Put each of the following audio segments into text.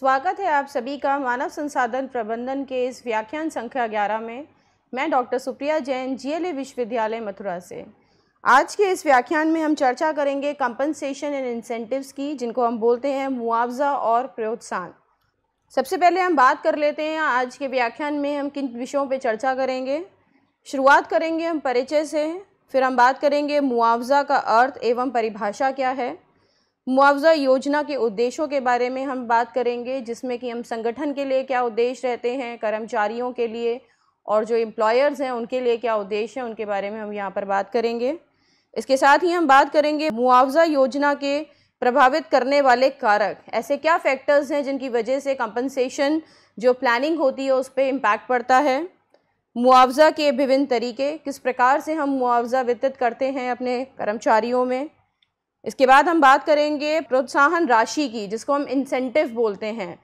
स्वागत है आप सभी का मानव संसाधन प्रबंधन के इस व्याख्यान संख्या 11 में मैं डॉक्टर सुप्रिया जैन जीएलए विश्वविद्यालय मथुरा से आज के इस व्याख्यान में हम चर्चा करेंगे कंपनसेशन एंड इंसेंटिव्स की जिनको हम बोलते हैं मुआवजा और प्रोत्साहन सबसे पहले हम बात कर लेते हैं आज के व्याख्यान में हम किन विषयों पर चर्चा करेंगे शुरुआत करेंगे हम परिचय से फिर हम बात करेंगे मुआवजा का अर्थ एवं परिभाषा क्या है मुआवजा योजना के उद्देश्यों के बारे में हम बात करेंगे जिसमें कि हम संगठन के लिए क्या उद्देश्य रहते हैं कर्मचारियों के लिए और जो एम्प्लॉयर्स हैं उनके लिए क्या उद्देश्य हैं उनके बारे में हम यहाँ पर बात करेंगे इसके साथ ही हम बात करेंगे मुआवजा योजना के प्रभावित करने वाले कारक ऐसे क्या फैक्टर्स हैं जिनकी वजह से कंपनसेशन जो प्लानिंग होती है उस पर इम्पैक्ट पड़ता है मुआवजा के विभिन्न तरीके किस प्रकार से हम मुआवजा वितरित करते हैं अपने कर्मचारियों में इसके बाद हम बात करेंगे प्रोत्साहन राशि की जिसको हम इंसेंटिव बोलते हैं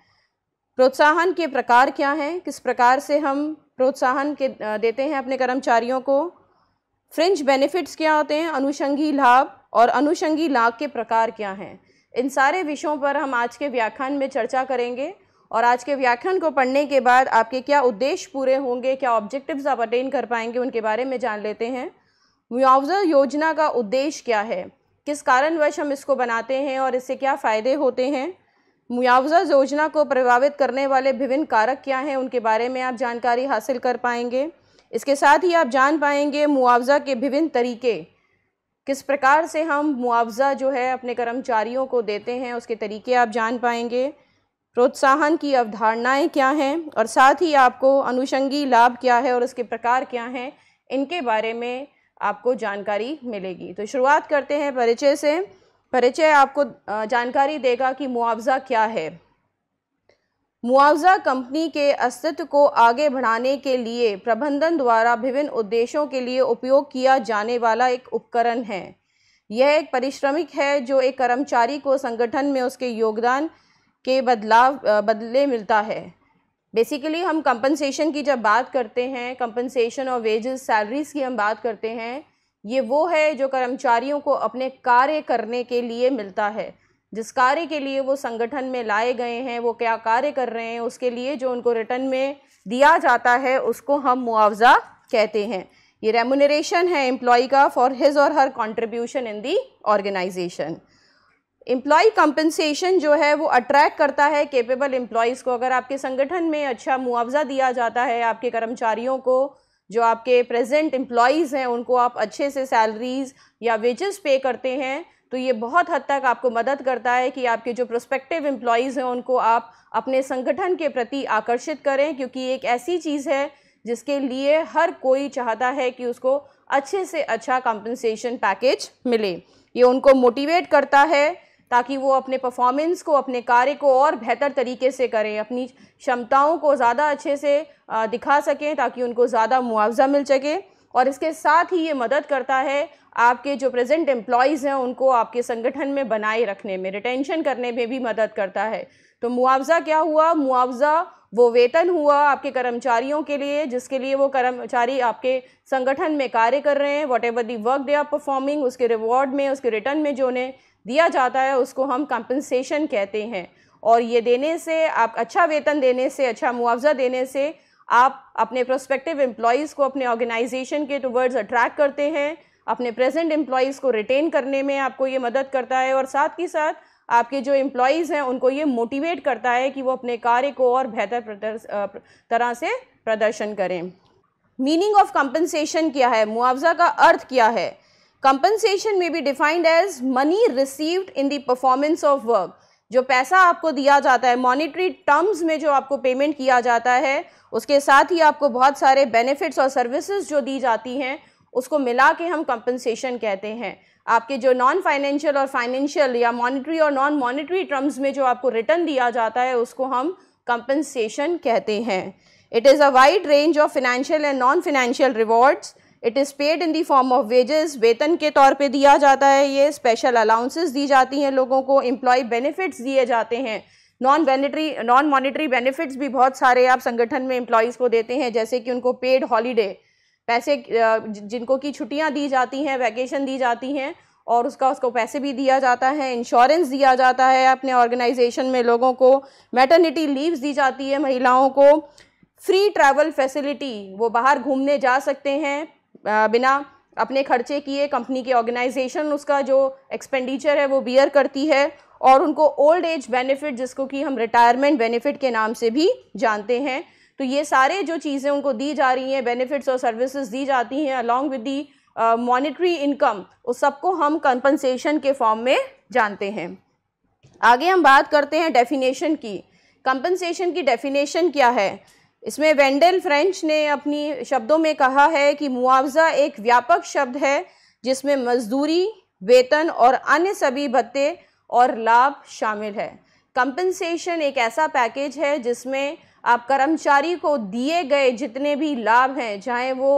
प्रोत्साहन के प्रकार क्या हैं किस प्रकार से हम प्रोत्साहन के देते हैं अपने कर्मचारियों को फ्रिंज बेनिफिट्स क्या होते हैं अनुषंगी लाभ और अनुषंगी लाभ के प्रकार क्या हैं इन सारे विषयों पर हम आज के व्याख्यान में चर्चा करेंगे और आज के व्याख्यान को पढ़ने के बाद आपके क्या उद्देश्य पूरे होंगे क्या ऑब्जेक्टिव्स आप अटेन कर पाएंगे उनके बारे में जान लेते हैं मुआवजा योजना का उद्देश्य क्या है किस कारणवश हम इसको बनाते हैं और इससे क्या फ़ायदे होते हैं मुआवजा योजना को प्रभावित करने वाले विभिन्न कारक क्या हैं उनके बारे में आप जानकारी हासिल कर पाएंगे इसके साथ ही आप जान पाएंगे मुआवजा के विभिन्न तरीके किस प्रकार से हम मुआवजा जो है अपने कर्मचारियों को देते हैं उसके तरीके आप जान पाएंगे प्रोत्साहन की अवधारणाएं क्या हैं और साथ ही आपको अनुषंगी लाभ क्या है और उसके प्रकार क्या हैं इनके बारे में आपको जानकारी मिलेगी तो शुरुआत करते हैं परिचय से परिचय आपको जानकारी देगा कि मुआवजा क्या है मुआवजा कंपनी के अस्तित्व को आगे बढ़ाने के लिए प्रबंधन द्वारा विभिन्न उद्देश्यों के लिए उपयोग किया जाने वाला एक उपकरण है यह एक परिश्रमिक है जो एक कर्मचारी को संगठन में उसके योगदान के बदलाव बदले मिलता है बेसिकली हम कंपनसेशन की जब बात करते हैं कंपनसेशन और वेजेस सैलरीज की हम बात करते हैं ये वो है जो कर्मचारियों को अपने कार्य करने के लिए मिलता है जिस कार्य के लिए वो संगठन में लाए गए हैं वो क्या कार्य कर रहे हैं उसके लिए जो उनको रिटर्न में दिया जाता है उसको हम मुआवजा कहते हैं ये रेमुनरेशन है एम्प्लॉय का फॉर हिज और her contribution in the organization employee compensation जो है वो अट्रैक्ट करता है केपेबल एम्प्लॉयज़ को अगर आपके संगठन में अच्छा मुआवजा दिया जाता है आपके कर्मचारियों को जो आपके प्रेजेंट एम्प्लॉयज़ हैं उनको आप अच्छे से सैलरीज़ या वेजेस पे करते हैं तो ये बहुत हद तक आपको मदद करता है कि आपके जो प्रोस्पेक्टिव एम्प्लॉयज़ हैं उनको आप अपने संगठन के प्रति आकर्षित करें क्योंकि एक ऐसी चीज़ है जिसके लिए हर कोई चाहता है कि उसको अच्छे से अच्छा कंपनसेशन पैकेज मिले ये उनको मोटिवेट करता है ताकि वो अपने परफॉर्मेंस को अपने कार्य को और बेहतर तरीके से करें अपनी क्षमताओं को ज़्यादा अच्छे से दिखा सकें ताकि उनको ज़्यादा मुआवजा मिल सके और इसके साथ ही ये मदद करता है आपके जो प्रेजेंट एम्प्लॉयज़ हैं उनको आपके संगठन में बनाए रखने में रिटेंशन करने में भी मदद करता है तो मुआवज़ा क्या हुआ मुआवज़ा वो वेतन हुआ आपके कर्मचारियों के लिए जिसके लिए वो कर्मचारी आपके संगठन में कार्य कर रहे हैं whatever the work they are performing उसके रिवॉर्ड में उसके रिटर्न में जो उन्हें दिया जाता है उसको हम कंपनसेशन कहते हैं और ये देने से आप अच्छा वेतन देने से अच्छा मुआवजा देने से आप अपने प्रोस्पेक्टिव एम्प्लॉयज़ को अपने ऑर्गेनाइजेशन के वर्ड्स अट्रैक्ट करते हैं अपने प्रेजेंट एम्प्लॉयज़ को रिटेन करने में आपको ये मदद करता है और साथ ही साथ आपके जो एम्प्लॉयज़ हैं उनको ये मोटिवेट करता है कि वो अपने कार्य को और बेहतर तरह से प्रदर्शन करें मीनिंग ऑफ कंपनसेशन क्या है मुआवजा का अर्थ क्या है compensation may be defined as money received in the performance of work जो पैसा आपको दिया जाता है मॉनिटरी टर्म्स में जो आपको पेमेंट किया जाता है उसके साथ ही आपको बहुत सारे बेनिफिट्स और सर्विसेज जो दी जाती हैं उसको मिला के हम कंपनसेशन कहते हैं आपके जो नॉन फाइनेंशियल और फाइनेंशियल या मॉनिटरी और नॉन मॉनिटरी टर्म्स में जो आपको रिटर्न दिया जाता है उसको हम कंपनसेशन कहते हैं it is a wide range of financial and non financial rewards it is paid in the form of wages वेतन के तौर पे दिया जाता है ये स्पेशल अलाउंसेस दी जाती हैं लोगों को एम्प्लॉय बेनिफिट्स दिए जाते हैं non monetary non monetary benefits भी बहुत सारे आप संगठन में एम्प्लॉयज़ को देते हैं जैसे कि उनको पेड हॉलीडे पैसे जिनको की छुट्टियाँ दी जाती हैं वैकेशन दी जाती हैं और उसका उसको पैसे भी दिया जाता है इंश्योरेंस दिया जाता है अपने ऑर्गेनाइजेशन में लोगों को मैटर्निटी लीव्स दी जाती है महिलाओं को फ्री ट्रैवल फैसिलिटी वो बाहर घूमने जा सकते हैं बिना अपने खर्चे किए कंपनी के ऑर्गेनाइजेशन उसका जो एक्सपेंडिचर है वो बियर करती है और उनको ओल्ड एज बेनिफिट जिसको कि हम रिटायरमेंट बेनिफिट के नाम से भी जानते हैं तो ये सारे जो चीज़ें उनको दी जा रही हैं बेनिफिट्स और सर्विसेज दी जाती हैं along with the monetary income उस सबको हम कंपनसेशन के फॉर्म में जानते हैं आगे हम बात करते हैं डेफिनेशन की कंपनसेशन की डेफिनेशन क्या है इसमें वेंडल फ्रेंच ने अपनी शब्दों में कहा है कि मुआवजा एक व्यापक शब्द है जिसमें मजदूरी वेतन और अन्य सभी भत्ते और लाभ शामिल है कंपनसेशन एक ऐसा पैकेज है जिसमें आप कर्मचारी को दिए गए जितने भी लाभ हैं चाहे वो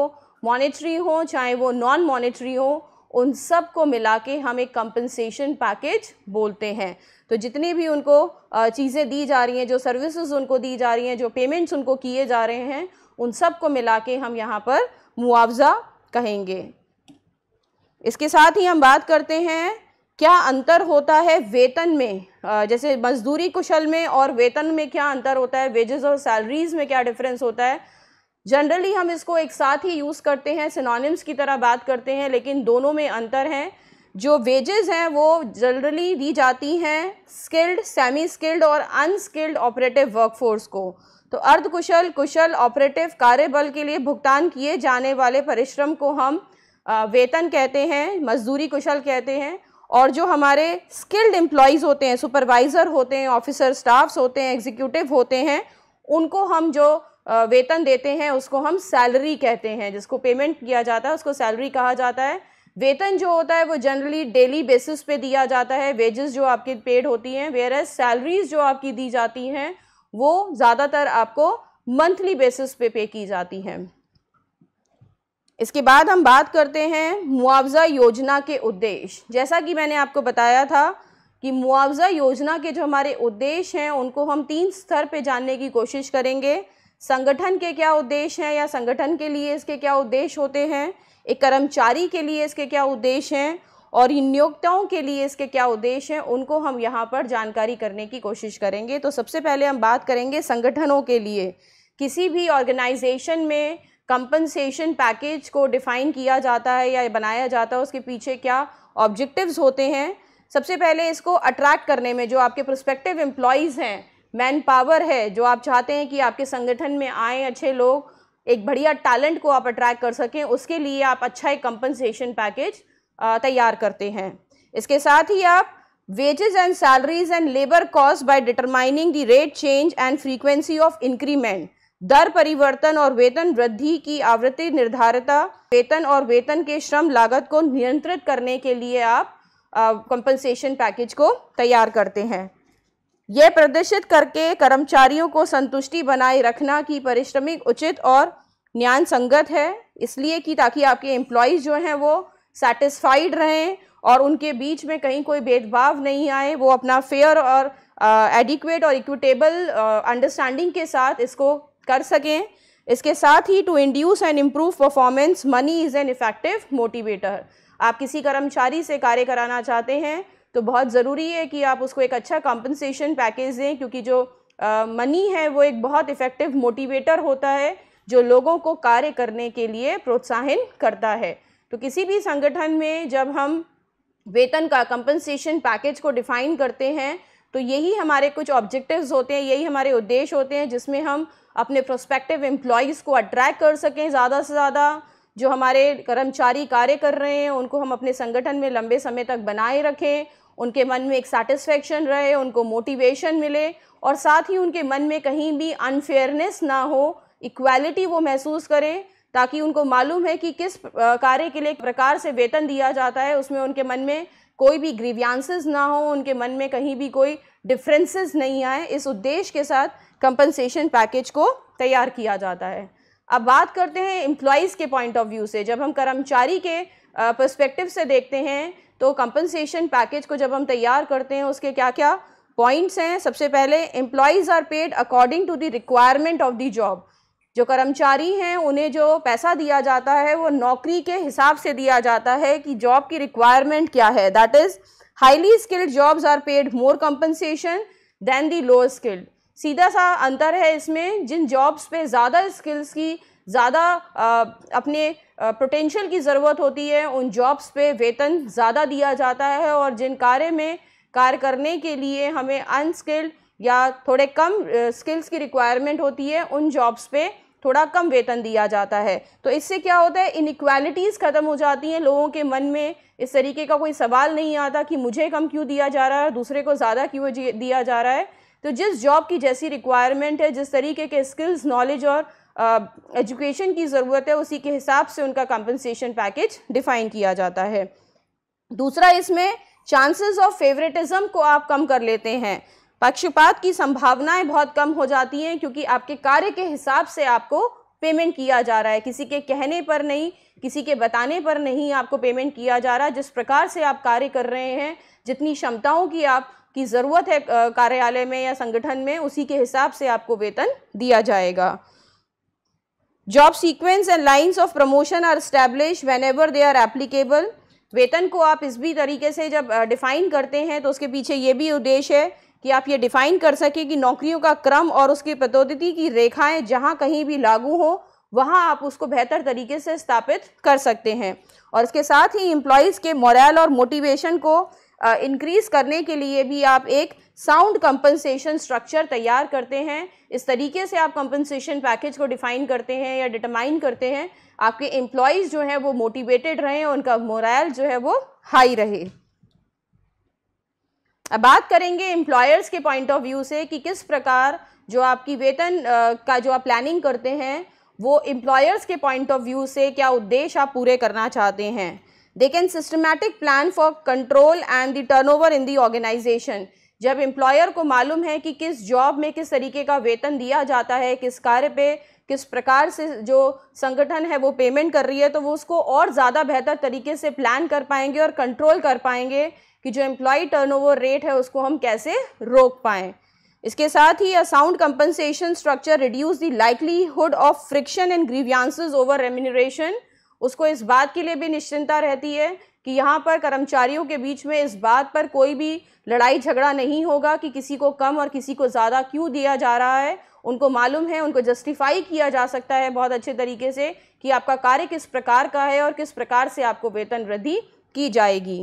मॉनेटरी हो चाहे वो नॉन मॉनेटरी हो उन सब को मिला के हम एक कंपनसेशन पैकेज बोलते हैं तो जितनी भी उनको चीज़ें दी जा रही हैं जो सर्विसेज उनको दी जा रही हैं जो पेमेंट्स उनको किए जा रहे हैं उन सब को मिला के हम यहाँ पर मुआवजा कहेंगे इसके साथ ही हम बात करते हैं क्या अंतर होता है वेतन में जैसे मजदूरी कुशल में और वेतन में क्या अंतर होता है वेजेस और सैलरीज में क्या डिफरेंस होता है जनरली हम इसको एक साथ ही यूज़ करते हैं सिनोनिम्स की तरह बात करते हैं लेकिन दोनों में अंतर हैं जो वेजेस हैं वो जनरली दी जाती हैं स्किल्ड सेमी स्किल्ड और अनस्किल्ड ऑपरेटिव वर्कफोर्स को तो अर्धकुशल कुशल ऑपरेटिव कार्यबल के लिए भुगतान किए जाने वाले परिश्रम को हम वेतन कहते हैं मजदूरी कुशल कहते हैं और जो हमारे स्किल्ड एम्प्लॉयज़ होते हैं सुपरवाइज़र होते हैं ऑफिसर स्टाफ्स होते हैं एग्जीक्यूटिव होते हैं उनको हम जो वेतन देते हैं उसको हम सैलरी कहते हैं जिसको पेमेंट किया जाता है उसको सैलरी कहा जाता है वेतन जो होता है वो जनरली डेली बेसिस पे दिया जाता है वेजेस जो आपकी पेड होती हैं वेयर एज सैलरीज जो आपकी दी जाती हैं वो ज़्यादातर आपको मंथली बेसिस पे पे की जाती हैं इसके बाद हम बात करते हैं मुआवजा योजना के उद्देश्य जैसा कि मैंने आपको बताया था कि मुआवजा योजना के जो हमारे उद्देश्य हैं उनको हम तीन स्तर पे जानने की कोशिश करेंगे संगठन के क्या उद्देश्य हैं या संगठन के लिए इसके क्या उद्देश्य होते हैं एक कर्मचारी के लिए इसके क्या उद्देश्य हैं और इन नियोक्ताओं के लिए इसके क्या उद्देश्य हैं उनको हम यहाँ पर जानकारी करने की कोशिश करेंगे तो सबसे पहले हम बात करेंगे संगठनों के लिए किसी भी ऑर्गेनाइजेशन में कंपनसेशन पैकेज को डिफ़ाइन किया जाता है या बनाया जाता है उसके पीछे क्या ऑब्जेक्टिव्स होते हैं सबसे पहले इसको अट्रैक्ट करने में जो आपके प्रोस्पेक्टिव एम्प्लॉयज़ हैं मैन पावर है जो आप चाहते हैं कि आपके संगठन में आए अच्छे लोग एक बढ़िया टैलेंट को आप अट्रैक्ट कर सकें उसके लिए आप अच्छा एक कंपनसेशन पैकेज तैयार करते हैं इसके साथ ही आप wages and salaries and labour cost by determining the rate change and frequency of increment दर परिवर्तन और वेतन वृद्धि की आवृत्ति निर्धारिता वेतन और वेतन के श्रम लागत को नियंत्रित करने के लिए आप कंपनसेशन पैकेज को तैयार करते हैं यह प्रदर्शित करके कर्मचारियों को संतुष्टि बनाए रखना कि परिश्रमिक उचित और न्याय संगत है इसलिए कि ताकि आपके एम्प्लॉयज़ जो हैं वो सेटिस्फाइड रहें और उनके बीच में कहीं कोई भेदभाव नहीं आए वो अपना फेयर और एडिक्वेट और इक्विटेबल अंडरस्टैंडिंग के साथ इसको कर सकें इसके साथ ही to induce and improve performance money is an effective motivator आप किसी कर्मचारी से कार्य कराना चाहते हैं तो बहुत ज़रूरी है कि आप उसको एक अच्छा कॉम्पनसेशन पैकेज दें क्योंकि जो मनी है वो एक बहुत इफ़ेक्टिव मोटिवेटर होता है जो लोगों को कार्य करने के लिए प्रोत्साहन करता है तो किसी भी संगठन में जब हम वेतन का कंपनसेशन पैकेज को डिफ़ाइन करते हैं तो यही हमारे कुछ ऑब्जेक्टिव्स होते हैं यही हमारे उद्देश्य होते हैं जिसमें हम अपने प्रोस्पेक्टिव एम्प्लॉयज़ को अट्रैक्ट कर सकें ज़्यादा से ज़्यादा जो हमारे कर्मचारी कार्य कर रहे हैं उनको हम अपने संगठन में लंबे समय तक बनाए रखें उनके मन में एक सेटिस्फेक्शन रहे उनको मोटिवेशन मिले और साथ ही उनके मन में कहीं भी अनफेयरनेस ना हो इक्वालिटी वो महसूस करें ताकि उनको मालूम है कि किस कार्य के लिए प्रकार से वेतन दिया जाता है उसमें उनके मन में कोई भी ग्रीवियांसेस ना हो उनके मन में कहीं भी कोई डिफरेंसेस नहीं आए इस उद्देश्य के साथ कंपनसेशन पैकेज को तैयार किया जाता है अब बात करते हैं एम्प्लॉयज़ के पॉइंट ऑफ व्यू से जब हम कर्मचारी के पर्सपेक्टिव से देखते हैं तो कंपनसेशन पैकेज को जब हम तैयार करते हैं उसके क्या क्या पॉइंट्स हैं सबसे पहले employees are paid according to the requirement of the job जो कर्मचारी हैं उन्हें जो पैसा दिया जाता है वो नौकरी के हिसाब से दिया जाता है कि जॉब की रिक्वायरमेंट क्या है that is highly skilled jobs are paid more compensation than the lower skilled सीधा सा अंतर है इसमें जिन जॉब्स पे ज़्यादा स्किल्स की ज़्यादा अपने पोटेंशियल की ज़रूरत होती है उन जॉब्स पे वेतन ज़्यादा दिया जाता है और जिन कार्य में कार्य करने के लिए हमें अनस्किल्ड या थोड़े कम स्किल्स की रिक्वायरमेंट होती है उन जॉब्स पे थोड़ा कम वेतन दिया जाता है तो इससे क्या होता है इनक्वालिटीज़ ख़त्म हो जाती हैं लोगों के मन में इस तरीके का कोई सवाल नहीं आता कि मुझे कम क्यों दिया जा रहा है और दूसरे को ज़्यादा क्यों दिया जा रहा है तो जिस जॉब की जैसी रिक्वायरमेंट है जिस तरीके के स्किल्स नॉलेज और एजुकेशन की ज़रूरत है उसी के हिसाब से उनका कंपनसेशन पैकेज डिफ़ाइन किया जाता है दूसरा इसमें चांसेस ऑफ फेवरेटिज्म को आप कम कर लेते हैं पक्षपात की संभावनाएं बहुत कम हो जाती हैं क्योंकि आपके कार्य के हिसाब से आपको पेमेंट किया जा रहा है किसी के कहने पर नहीं किसी के बताने पर नहीं आपको पेमेंट किया जा रहा है जिस प्रकार से आप कार्य कर रहे हैं जितनी क्षमताओं की आप की ज़रूरत है कार्यालय में या संगठन में उसी के हिसाब से आपको वेतन दिया जाएगा job sequence and lines of promotion are established whenever they are applicable वेतन को आप इस भी तरीके से जब डिफ़ाइन करते हैं तो उसके पीछे ये भी उद्देश्य है कि आप ये डिफ़ाइन कर सकें कि नौकरियों का क्रम और उसकी प्रतोदिति की रेखाएं जहां कहीं भी लागू हो वहां आप उसको बेहतर तरीके से स्थापित कर सकते हैं और इसके साथ ही इम्प्लॉयज़ के मोरल और मोटिवेशन को इंक्रीज़ करने के लिए भी आप एक साउंड कंपनसेशन स्ट्रक्चर तैयार करते हैं इस तरीके से आप कंपनसेशन पैकेज को डिफ़ाइन करते हैं या डिटरमाइन करते हैं आपके एम्प्लॉयज़ जो हैं वो मोटिवेटेड रहें उनका मोरल जो है वो हाई रहे अब बात करेंगे एम्प्लॉयर्स के पॉइंट ऑफ व्यू से कि किस प्रकार जो आपकी वेतन का जो आप प्लानिंग करते हैं वो एम्प्लॉयर्स के पॉइंट ऑफ व्यू से क्या उद्देश्य आप पूरे करना चाहते हैं they can systematic plan for control and the over in the organization जब एम्प्लॉयर को मालूम है कि किस जॉब में किस तरीके का वेतन दिया जाता है किस कार्य पे किस प्रकार से जो संगठन है वो पेमेंट कर रही है तो वो उसको और ज़्यादा बेहतर तरीके से प्लान कर पाएंगे और कंट्रोल कर पाएंगे कि जो एम्प्लॉय टर्नओवर रेट है उसको हम कैसे रोक पाएँ इसके साथ ही a sound sound compensation structure reduce the likelihood of friction and grievances over remuneration उसको इस बात के लिए भी निश्चिंता रहती है कि यहाँ पर कर्मचारियों के बीच में इस बात पर कोई भी लड़ाई झगड़ा नहीं होगा कि किसी को कम और किसी को ज़्यादा क्यों दिया जा रहा है उनको मालूम है उनको जस्टिफाई किया जा सकता है बहुत अच्छे तरीके से कि आपका कार्य किस प्रकार का है और किस प्रकार से आपको वेतन वृद्धि की जाएगी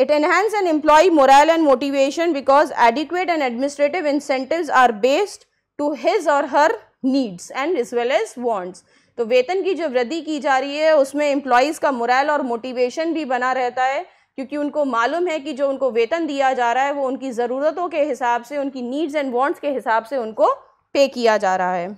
it enhance an employee morale and motivation because adequate and administrative incentive are based to his और her needs and as well as wants तो वेतन की जो वृद्धि की जा रही है उसमें एम्प्लॉयज़ का मुरैल और मोटिवेशन भी बना रहता है क्योंकि उनको मालूम है कि जो उनको वेतन दिया जा रहा है वो उनकी ज़रूरतों के हिसाब से उनकी नीड्स एंड वांट्स के हिसाब से उनको पे किया जा रहा है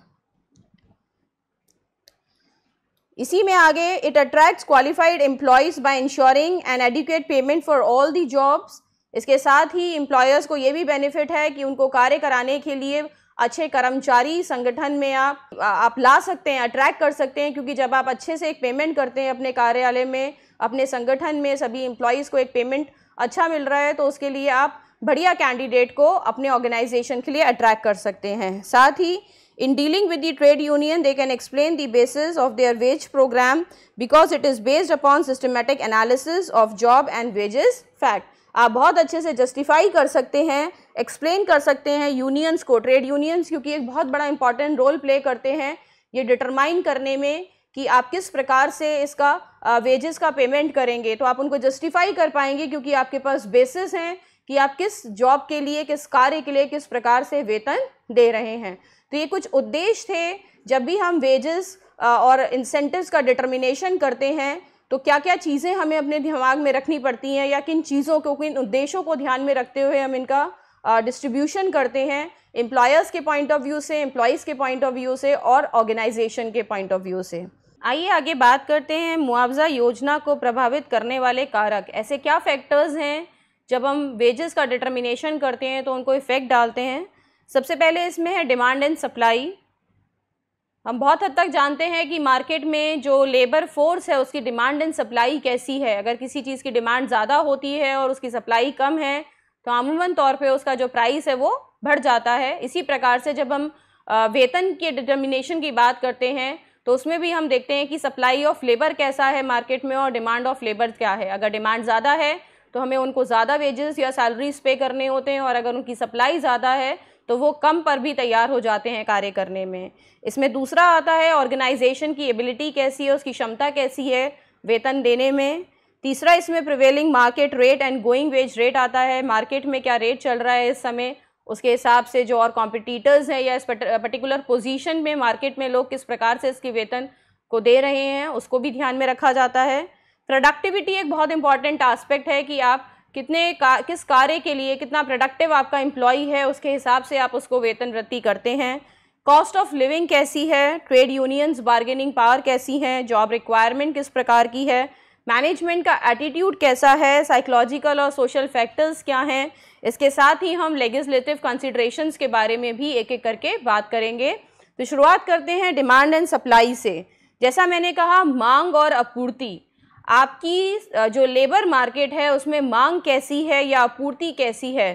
इसी में आगे it attracts qualified employees by ensuring an adequate payment for all the jobs इसके साथ ही एम्प्लॉयर्स को ये भी बेनिफिट है कि उनको कार्य कराने के लिए अच्छे कर्मचारी संगठन में आप आप ला सकते हैं अट्रैक्ट कर सकते हैं क्योंकि जब आप अच्छे से एक पेमेंट करते हैं अपने कार्यालय में अपने संगठन में सभी इम्प्लॉयज़ को एक पेमेंट अच्छा मिल रहा है तो उसके लिए आप बढ़िया कैंडिडेट को अपने ऑर्गेनाइजेशन के लिए अट्रैक्ट कर सकते हैं साथ ही in dealing with the trade union they can explain the basis of their wage programme because it is based upon systematic analysis of job and wages fact आप बहुत अच्छे से जस्टिफाई कर सकते हैं एक्सप्लेन कर सकते हैं यूनियंस को ट्रेड यूनियंस क्योंकि एक बहुत बड़ा इंपॉर्टेंट रोल प्ले करते हैं ये डिटरमाइन करने में कि आप किस प्रकार से इसका वेजेस का पेमेंट करेंगे तो आप उनको जस्टिफाई कर पाएंगे क्योंकि आपके पास बेसिस हैं कि आप किस जॉब के लिए किस कार्य के लिए किस प्रकार से वेतन दे रहे हैं तो ये कुछ उद्देश्य थे जब भी हम वेजेस और इंसेंटिव्स का डिटर्मिनेशन करते हैं तो क्या क्या चीज़ें हमें अपने दिमाग में रखनी पड़ती हैं या किन चीज़ों को किन उद्देश्यों को ध्यान में रखते हुए हम इनका डिस्ट्रीब्यूशन करते हैं एम्प्लॉयर्स के पॉइंट ऑफ व्यू से एम्प्लॉयज़ के पॉइंट ऑफ व्यू से और ऑर्गेनाइजेशन के पॉइंट ऑफ व्यू से आइए आगे बात करते हैं मुआवजा योजना को प्रभावित करने वाले कारक ऐसे क्या फैक्टर्स हैं जब हम वेजेस का डिटर्मिनेशन करते हैं तो उनको इफ़ेक्ट डालते हैं सबसे पहले इसमें है डिमांड एंड सप्लाई हम बहुत हद तक जानते हैं कि मार्केट में जो लेबर फोर्स है उसकी डिमांड एंड सप्लाई कैसी है अगर किसी चीज़ की डिमांड ज़्यादा होती है और उसकी सप्लाई कम है तो अमूमन तौर पे उसका जो प्राइस है वो बढ़ जाता है इसी प्रकार से जब हम वेतन के डिटर्मिनेशन की बात करते हैं तो उसमें भी हम देखते हैं कि सप्लाई ऑफ लेबर कैसा है मार्केट में और डिमांड ऑफ लेबर क्या है अगर डिमांड ज़्यादा है तो हमें उनको ज़्यादा वेजेस या सैलरीज पे करने होते हैं और अगर उनकी सप्लाई ज़्यादा है तो वो कम पर भी तैयार हो जाते हैं कार्य करने में इसमें दूसरा आता है ऑर्गेनाइजेशन की एबिलिटी कैसी है उसकी क्षमता कैसी है वेतन देने में तीसरा इसमें prevailing market rate and going wage rate आता है मार्केट में क्या रेट चल रहा है इस समय उसके हिसाब से जो और कॉम्पिटिटर्स हैं या इस पर्टिकुलर पोजीशन में मार्केट में लोग किस प्रकार से इसके वेतन को दे रहे हैं उसको भी ध्यान में रखा जाता है प्रोडक्टिविटी एक बहुत इंपॉर्टेंट आस्पेक्ट है कि आप कितने का, किस कार्य के लिए कितना प्रोडक्टिव आपका एम्प्लॉई है उसके हिसाब से आप उसको वेतन वृत्ति करते हैं कॉस्ट ऑफ लिविंग कैसी है ट्रेड यूनियंस बार्गेनिंग पावर कैसी है जॉब रिक्वायरमेंट किस प्रकार की है मैनेजमेंट का एटीट्यूड कैसा है साइकोलॉजिकल और सोशल फैक्टर्स क्या हैं इसके साथ ही हम लेगिस्लेटिव कंसिड्रेशंस के बारे में भी एक एक करके बात करेंगे तो शुरुआत करते हैं डिमांड एंड सप्लाई से जैसा मैंने कहा मांग और आपूर्ति आपकी जो लेबर मार्केट है उसमें मांग कैसी है या आपूर्ति कैसी है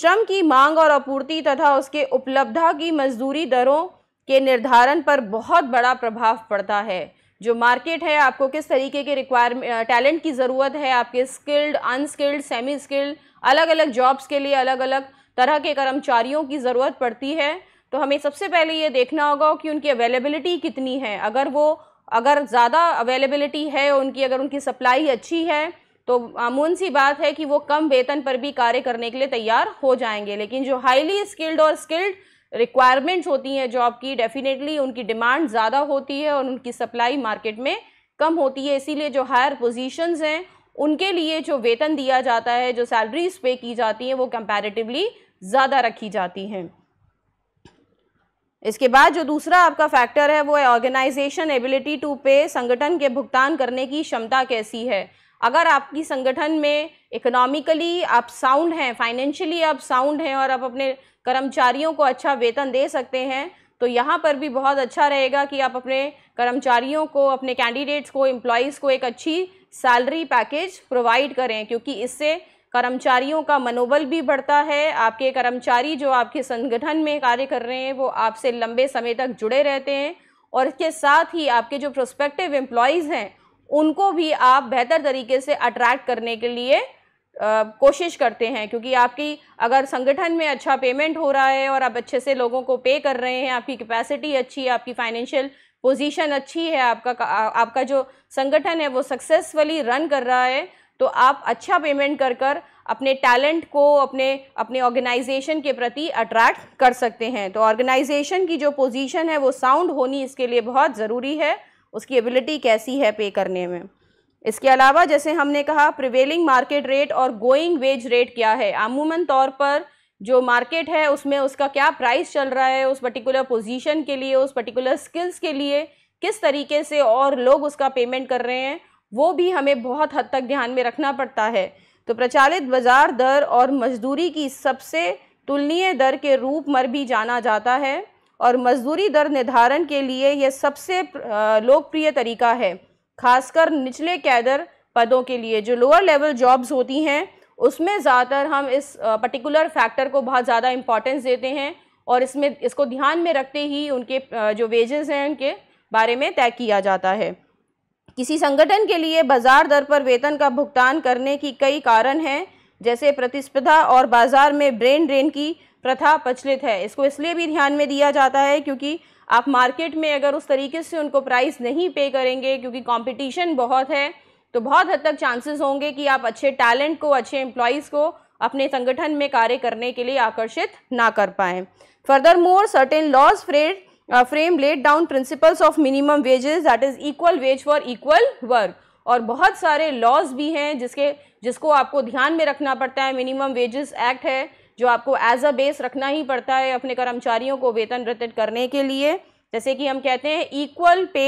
श्रम की मांग और आपूर्ति तथा उसके उपलब्धता की मजदूरी दरों के निर्धारण पर बहुत बड़ा प्रभाव पड़ता है जो मार्केट है आपको किस तरीके के रिक्वायरमेंट टैलेंट की ज़रूरत है आपके स्किल्ड अनस्किल्ड सेमी स्किल्ड अलग अलग जॉब्स के लिए अलग अलग तरह के कर्मचारियों की ज़रूरत पड़ती है तो हमें सबसे पहले ये देखना होगा कि उनकी अवेलेबिलिटी कितनी है अगर वो अगर ज़्यादा अवेलेबिलिटी है उनकी अगर उनकी सप्लाई अच्छी है तो आमून सी बात है कि वो कम वेतन पर भी कार्य करने के लिए तैयार हो जाएंगे लेकिन जो हाईली स्किल्ड और स्किल्ड रिक्वायरमेंट्स होती हैं जॉब की डेफिनेटली उनकी डिमांड ज़्यादा होती है और उनकी सप्लाई मार्केट में कम होती है इसीलिए जो हायर पोजीशंस हैं उनके लिए जो वेतन दिया जाता है जो सैलरीज पे की जाती हैं वो कंपेरेटिवली ज़्यादा रखी जाती हैं इसके बाद जो दूसरा आपका फैक्टर है वो है ऑर्गेनाइजेशन एबिलिटी टू पे संगठन के भुगतान करने की क्षमता कैसी है अगर आपकी संगठन में इकोनॉमिकली आप साउंड हैं फाइनेंशियली आप साउंड हैं और आप अपने कर्मचारियों को अच्छा वेतन दे सकते हैं तो यहाँ पर भी बहुत अच्छा रहेगा कि आप अपने कर्मचारियों को अपने कैंडिडेट्स को एम्प्लॉयज़ को एक अच्छी सैलरी पैकेज प्रोवाइड करें क्योंकि इससे कर्मचारियों का मनोबल भी बढ़ता है आपके कर्मचारी जो आपके संगठन में कार्य कर रहे हैं वो आपसे लंबे समय तक जुड़े रहते हैं और इसके साथ ही आपके जो प्रोस्पेक्टिव एम्प्लॉयज़ हैं उनको भी आप बेहतर तरीके से अट्रैक्ट करने के लिए आ, कोशिश करते हैं क्योंकि आपकी अगर संगठन में अच्छा पेमेंट हो रहा है और आप अच्छे से लोगों को पे कर रहे हैं आपकी कैपेसिटी अच्छी है आपकी फाइनेंशियल पोजीशन अच्छी है आपका आ, आपका जो संगठन है वो सक्सेसफुली रन कर रहा है तो आप अच्छा पेमेंट कर कर अपने टैलेंट को अपने अपने ऑर्गेनाइजेशन के प्रति अट्रैक्ट कर सकते हैं तो ऑर्गेनाइजेशन की जो पोजीशन है वो साउंड होनी इसके लिए बहुत ज़रूरी है उसकी एबिलिटी कैसी है पे करने में इसके अलावा जैसे हमने कहा प्रिवेलिंग मार्केट रेट और गोइंग वेज रेट क्या है अमूमन तौर पर जो मार्केट है उसमें उसका क्या प्राइस चल रहा है उस पर्टिकुलर पोजीशन के लिए उस पर्टिकुलर स्किल्स के लिए किस तरीके से और लोग उसका पेमेंट कर रहे हैं वो भी हमें बहुत हद तक ध्यान में रखना पड़ता है तो प्रचालित बाजार दर और मजदूरी की सबसे तुलनीय दर के रूप में भी जाना जाता है और मजदूरी दर निर्धारण के लिए यह सबसे लोकप्रिय तरीका है खासकर निचले कैदर पदों के लिए जो लोअर लेवल जॉब्स होती हैं उसमें ज़्यादातर हम इस पर्टिकुलर फैक्टर को बहुत ज़्यादा इम्पॉर्टेंस देते हैं और इसमें इसको ध्यान में रखते ही उनके जो वेजेस हैं उनके बारे में तय किया जाता है किसी संगठन के लिए बाजार दर पर वेतन का भुगतान करने की कई कारण हैं जैसे प्रतिस्पर्धा और बाजार में ब्रेन ड्रेन की प्रथा प्रचलित है इसको इसलिए भी ध्यान में दिया जाता है क्योंकि आप मार्केट में अगर उस तरीके से उनको प्राइस नहीं पे करेंगे क्योंकि कंपटीशन बहुत है तो बहुत हद तक चांसेस होंगे कि आप अच्छे टैलेंट को अच्छे एम्प्लॉयज़ को अपने संगठन में कार्य करने के लिए आकर्षित ना कर पाएँ furthermore certain laws framed frame laid down principles of minimum wages that is equal wage for equal work और बहुत सारे लॉज भी हैं जिसके जिसको आपको ध्यान में रखना पड़ता है मिनिमम वेजेस एक्ट है जो आपको एज अ बेस रखना ही पड़ता है अपने कर्मचारियों को वेतन वृत्त करने के लिए जैसे कि हम कहते हैं equal pay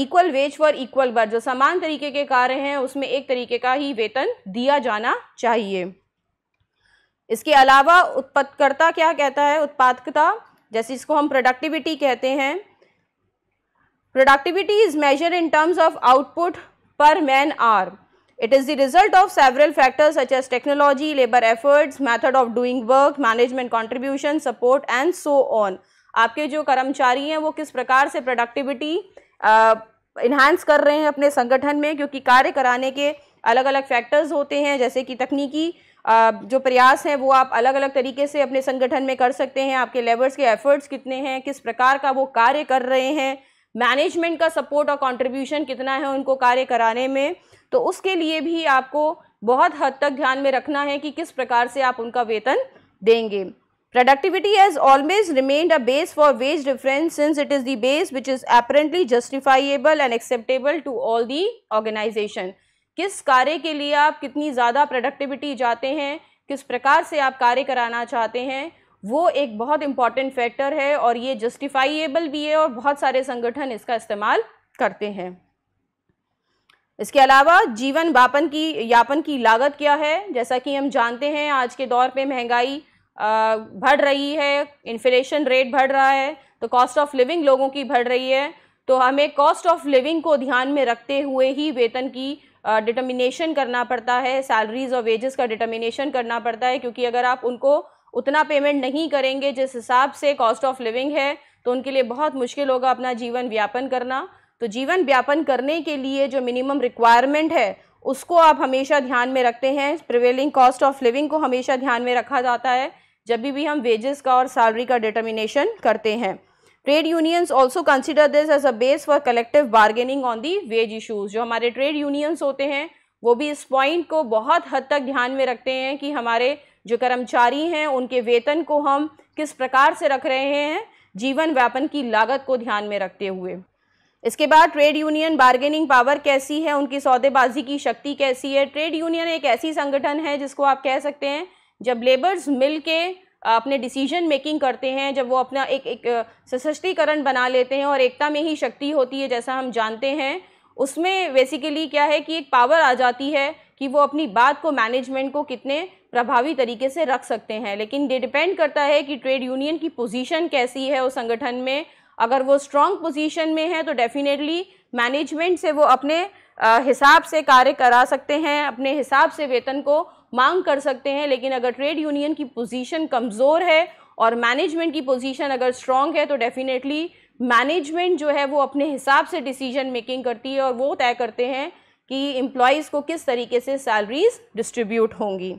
equal wage for equal work जो समान तरीके के कार्य हैं उसमें एक तरीके का ही वेतन दिया जाना चाहिए इसके अलावा उत्पादकर्ता क्या कहता है उत्पादकता जैसे इसको हम प्रोडक्टिविटी कहते हैं productivity is measure in terms of output per man or it is the result of several factors such as technology labour efforts method of doing work management contribution support and so on आपके जो कर्मचारी हैं वो किस प्रकार से productivity enhance कर रहे हैं अपने संगठन में क्योंकि कार्य कराने के अलग अलग फैक्टर्स होते हैं जैसे कि तकनीकी जो प्रयास हैं वो आप अलग अलग तरीके से अपने संगठन में कर सकते हैं आपके लेबर्स के एफर्ट्स कितने हैं किस प्रकार का वो कार्य कर रहे हैं मैनेजमेंट का सपोर्ट और कंट्रीब्यूशन कितना है उनको कार्य कराने में तो उसके लिए भी आपको बहुत हद तक ध्यान में रखना है कि किस प्रकार से आप उनका वेतन देंगे productivity as always remained a base for wage difference since it is the base which is apparently justifiable and acceptable to all the organisation किस कार्य के लिए आप कितनी ज़्यादा प्रोडक्टिविटी जाते हैं किस प्रकार से आप कार्य कराना चाहते हैं वो एक बहुत इम्पॉर्टेंट फैक्टर है और ये जस्टिफाइएबल भी है और बहुत सारे संगठन इसका इस्तेमाल करते हैं इसके अलावा जीवन यापन की यापन की लागत क्या है जैसा कि हम जानते हैं आज के दौर पे महंगाई बढ़ रही है इन्फ्लेशन रेट बढ़ रहा है तो कॉस्ट ऑफ लिविंग लोगों की बढ़ रही है तो हमें कॉस्ट ऑफ लिविंग को ध्यान में रखते हुए ही वेतन की डिटर्मिनेशन करना पड़ता है सैलरीज और वेजेस का डिटर्मिनेशन करना पड़ता है क्योंकि अगर आप उनको उतना पेमेंट नहीं करेंगे जिस हिसाब से कॉस्ट ऑफ लिविंग है तो उनके लिए बहुत मुश्किल होगा अपना जीवन व्यापन करना तो जीवन व्यापन करने के लिए जो मिनिमम रिक्वायरमेंट है उसको आप हमेशा ध्यान में रखते हैं प्रिवेलिंग कॉस्ट ऑफ लिविंग को हमेशा ध्यान में रखा जाता है जब भी हम वेजेस का और सैलरी का डिटर्मिनेशन करते हैं trade unions also consider this as a base for collective bargaining on the wage issues जो हमारे ट्रेड यूनियंस होते हैं वो भी इस पॉइंट को बहुत हद तक ध्यान में रखते हैं कि हमारे जो कर्मचारी हैं उनके वेतन को हम किस प्रकार से रख रहे हैं जीवन व्यापन की लागत को ध्यान में रखते हुए इसके बाद ट्रेड यूनियन बार्गेनिंग पावर कैसी है उनकी सौदेबाजी की शक्ति कैसी है ट्रेड यूनियन एक ऐसी संगठन है जिसको आप कह सकते हैं जब लेबर्स मिल के अपने डिसीजन मेकिंग करते हैं जब वो अपना एक एक सशक्तिकरण बना लेते हैं और एकता में ही शक्ति होती है जैसा हम जानते हैं उसमें बेसिकली क्या है कि एक पावर आ जाती है कि वो अपनी बात को मैनेजमेंट को कितने प्रभावी तरीके से रख सकते हैं लेकिन ये डिपेंड करता है कि ट्रेड यूनियन की पोजीशन कैसी है उस संगठन में अगर वो स्ट्रांग पोजीशन में है तो डेफिनेटली मैनेजमेंट से वो अपने हिसाब से कार्य करा सकते हैं अपने हिसाब से वेतन को मांग कर सकते हैं लेकिन अगर ट्रेड यूनियन की पोजीशन कमज़ोर है और मैनेजमेंट की पोजीशन अगर स्ट्रांग है तो डेफिनेटली मैनेजमेंट जो है वो अपने हिसाब से डिसीजन मेकिंग करती है और वो तय करते हैं कि एम्प्लॉयज़ को किस तरीके से सैलरीज डिस्ट्रीब्यूट होंगी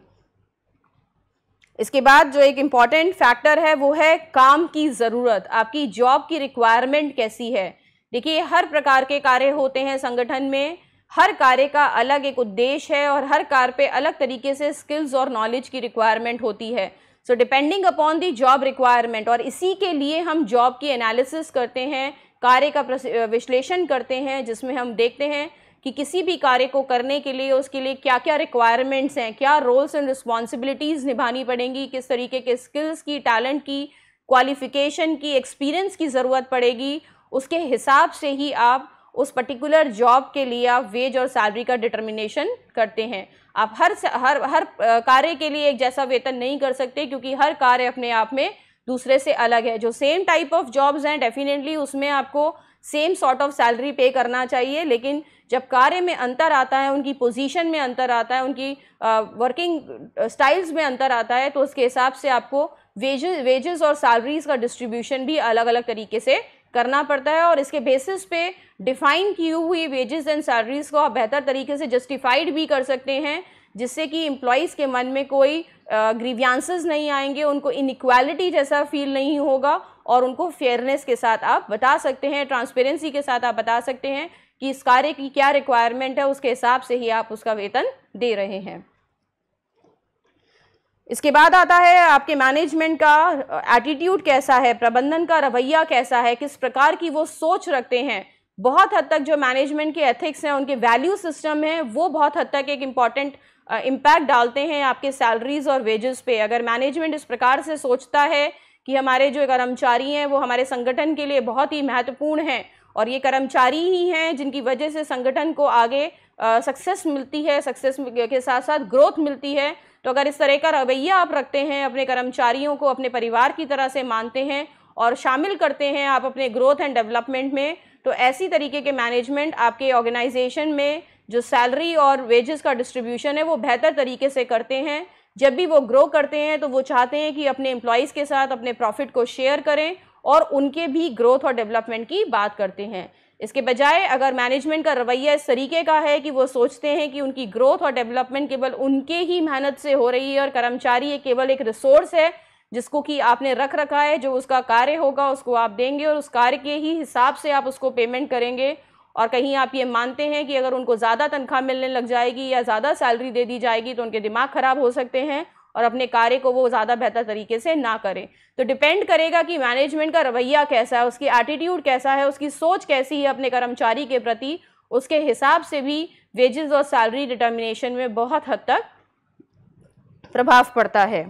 इसके बाद जो एक इम्पॉर्टेंट फैक्टर है वो है काम की ज़रूरत आपकी जॉब की रिक्वायरमेंट कैसी है देखिए हर प्रकार के कार्य होते हैं संगठन में हर कार्य का अलग एक उद्देश्य है और हर कार्य पे अलग तरीके से स्किल्स और नॉलेज की रिक्वायरमेंट होती है so depending upon the job requirement और इसी के लिए हम जॉब की एनालिसिस करते हैं कार्य का विश्लेषण करते हैं जिसमें हम देखते हैं कि किसी भी कार्य को करने के लिए उसके लिए क्या क्या रिक्वायरमेंट्स हैं क्या रोल्स एंड रिस्पॉन्सिबिलिटीज़ निभानी पड़ेंगी किस तरीके के स्किल्स की टैलेंट की क्वालिफ़िकेशन की एक्सपीरियंस की ज़रूरत पड़ेगी उसके हिसाब से ही आप उस पर्टिकुलर जॉब के लिए आप वेज और सैलरी का डिटर्मिनेशन करते हैं आप हर हर हर कार्य के लिए एक जैसा वेतन नहीं कर सकते क्योंकि हर कार्य अपने आप में दूसरे से अलग है जो सेम टाइप ऑफ जॉब्स हैं डेफिनेटली उसमें आपको सेम सॉर्ट ऑफ सैलरी पे करना चाहिए लेकिन जब कार्य में अंतर आता है उनकी पोजीशन में अंतर आता है उनकी वर्किंग स्टाइल्स में अंतर आता है तो उसके हिसाब से आपको वेजेस वेजेस और सैलरीज का डिस्ट्रीब्यूशन भी अलग अलग तरीके से करना पड़ता है और इसके बेसिस पे डिफाइन की हुई वेजेस एंड सैलरीज़ को आप बेहतर तरीके से जस्टिफाइड भी कर सकते हैं जिससे कि एम्प्लॉयज़ के मन में कोई ग्रीवियांसेस नहीं आएंगे उनको इनक्वालिटी जैसा फील नहीं होगा और उनको फेयरनेस के साथ आप बता सकते हैं ट्रांसपेरेंसी के साथ आप बता सकते हैं कि इस कार्य की क्या रिक्वायरमेंट है उसके हिसाब से ही आप उसका वेतन दे रहे हैं इसके बाद आता है आपके मैनेजमेंट का एटीट्यूड कैसा है प्रबंधन का रवैया कैसा है किस प्रकार की वो सोच रखते हैं बहुत हद तक जो मैनेजमेंट के एथिक्स हैं उनके वैल्यू सिस्टम है वो बहुत हद तक एक इम्पॉर्टेंट इम्पैक्ट डालते हैं आपके सैलरीज और वेजेस पे अगर मैनेजमेंट इस प्रकार से सोचता है कि हमारे जो कर्मचारी हैं वो हमारे संगठन के लिए बहुत ही महत्वपूर्ण हैं और ये कर्मचारी ही हैं जिनकी वजह से संगठन को आगे सक्सेस मिलती है सक्सेस के साथ साथ ग्रोथ मिलती है तो अगर इस तरह का रवैया आप रखते हैं अपने कर्मचारियों को अपने परिवार की तरह से मानते हैं और शामिल करते हैं आप अपने ग्रोथ एंड डेवलपमेंट में तो ऐसी तरीके के मैनेजमेंट आपके ऑर्गेनाइजेशन में जो सैलरी और वेजेस का डिस्ट्रीब्यूशन है वो बेहतर तरीके से करते हैं जब भी वो ग्रो करते हैं तो वो चाहते हैं कि अपने एम्प्लॉयज़ के साथ अपने प्रॉफिट को शेयर करें और उनके भी ग्रोथ और डेवलपमेंट की बात करते हैं इसके बजाय अगर मैनेजमेंट का रवैया इस तरीके का है कि वो सोचते हैं कि उनकी ग्रोथ और डेवलपमेंट केवल उनके ही मेहनत से हो रही है और कर्मचारी ये केवल एक रिसोर्स है जिसको कि आपने रख रखा है जो उसका कार्य होगा उसको आप देंगे और उस कार्य के ही हिसाब से आप उसको पेमेंट करेंगे और कहीं आप ये मानते हैं कि अगर उनको ज़्यादा तनख्वाह मिलने लग जाएगी या ज़्यादा सैलरी दे दी जाएगी तो उनके दिमाग ख़राब हो सकते हैं और अपने कार्य को वो ज़्यादा बेहतर तरीके से ना करें तो डिपेंड करेगा कि मैनेजमेंट का रवैया कैसा है उसकी एटीट्यूड कैसा है उसकी सोच कैसी है अपने कर्मचारी के प्रति उसके हिसाब से भी वेजेस और सैलरी डिटर्मिनेशन में बहुत हद तक प्रभाव पड़ता है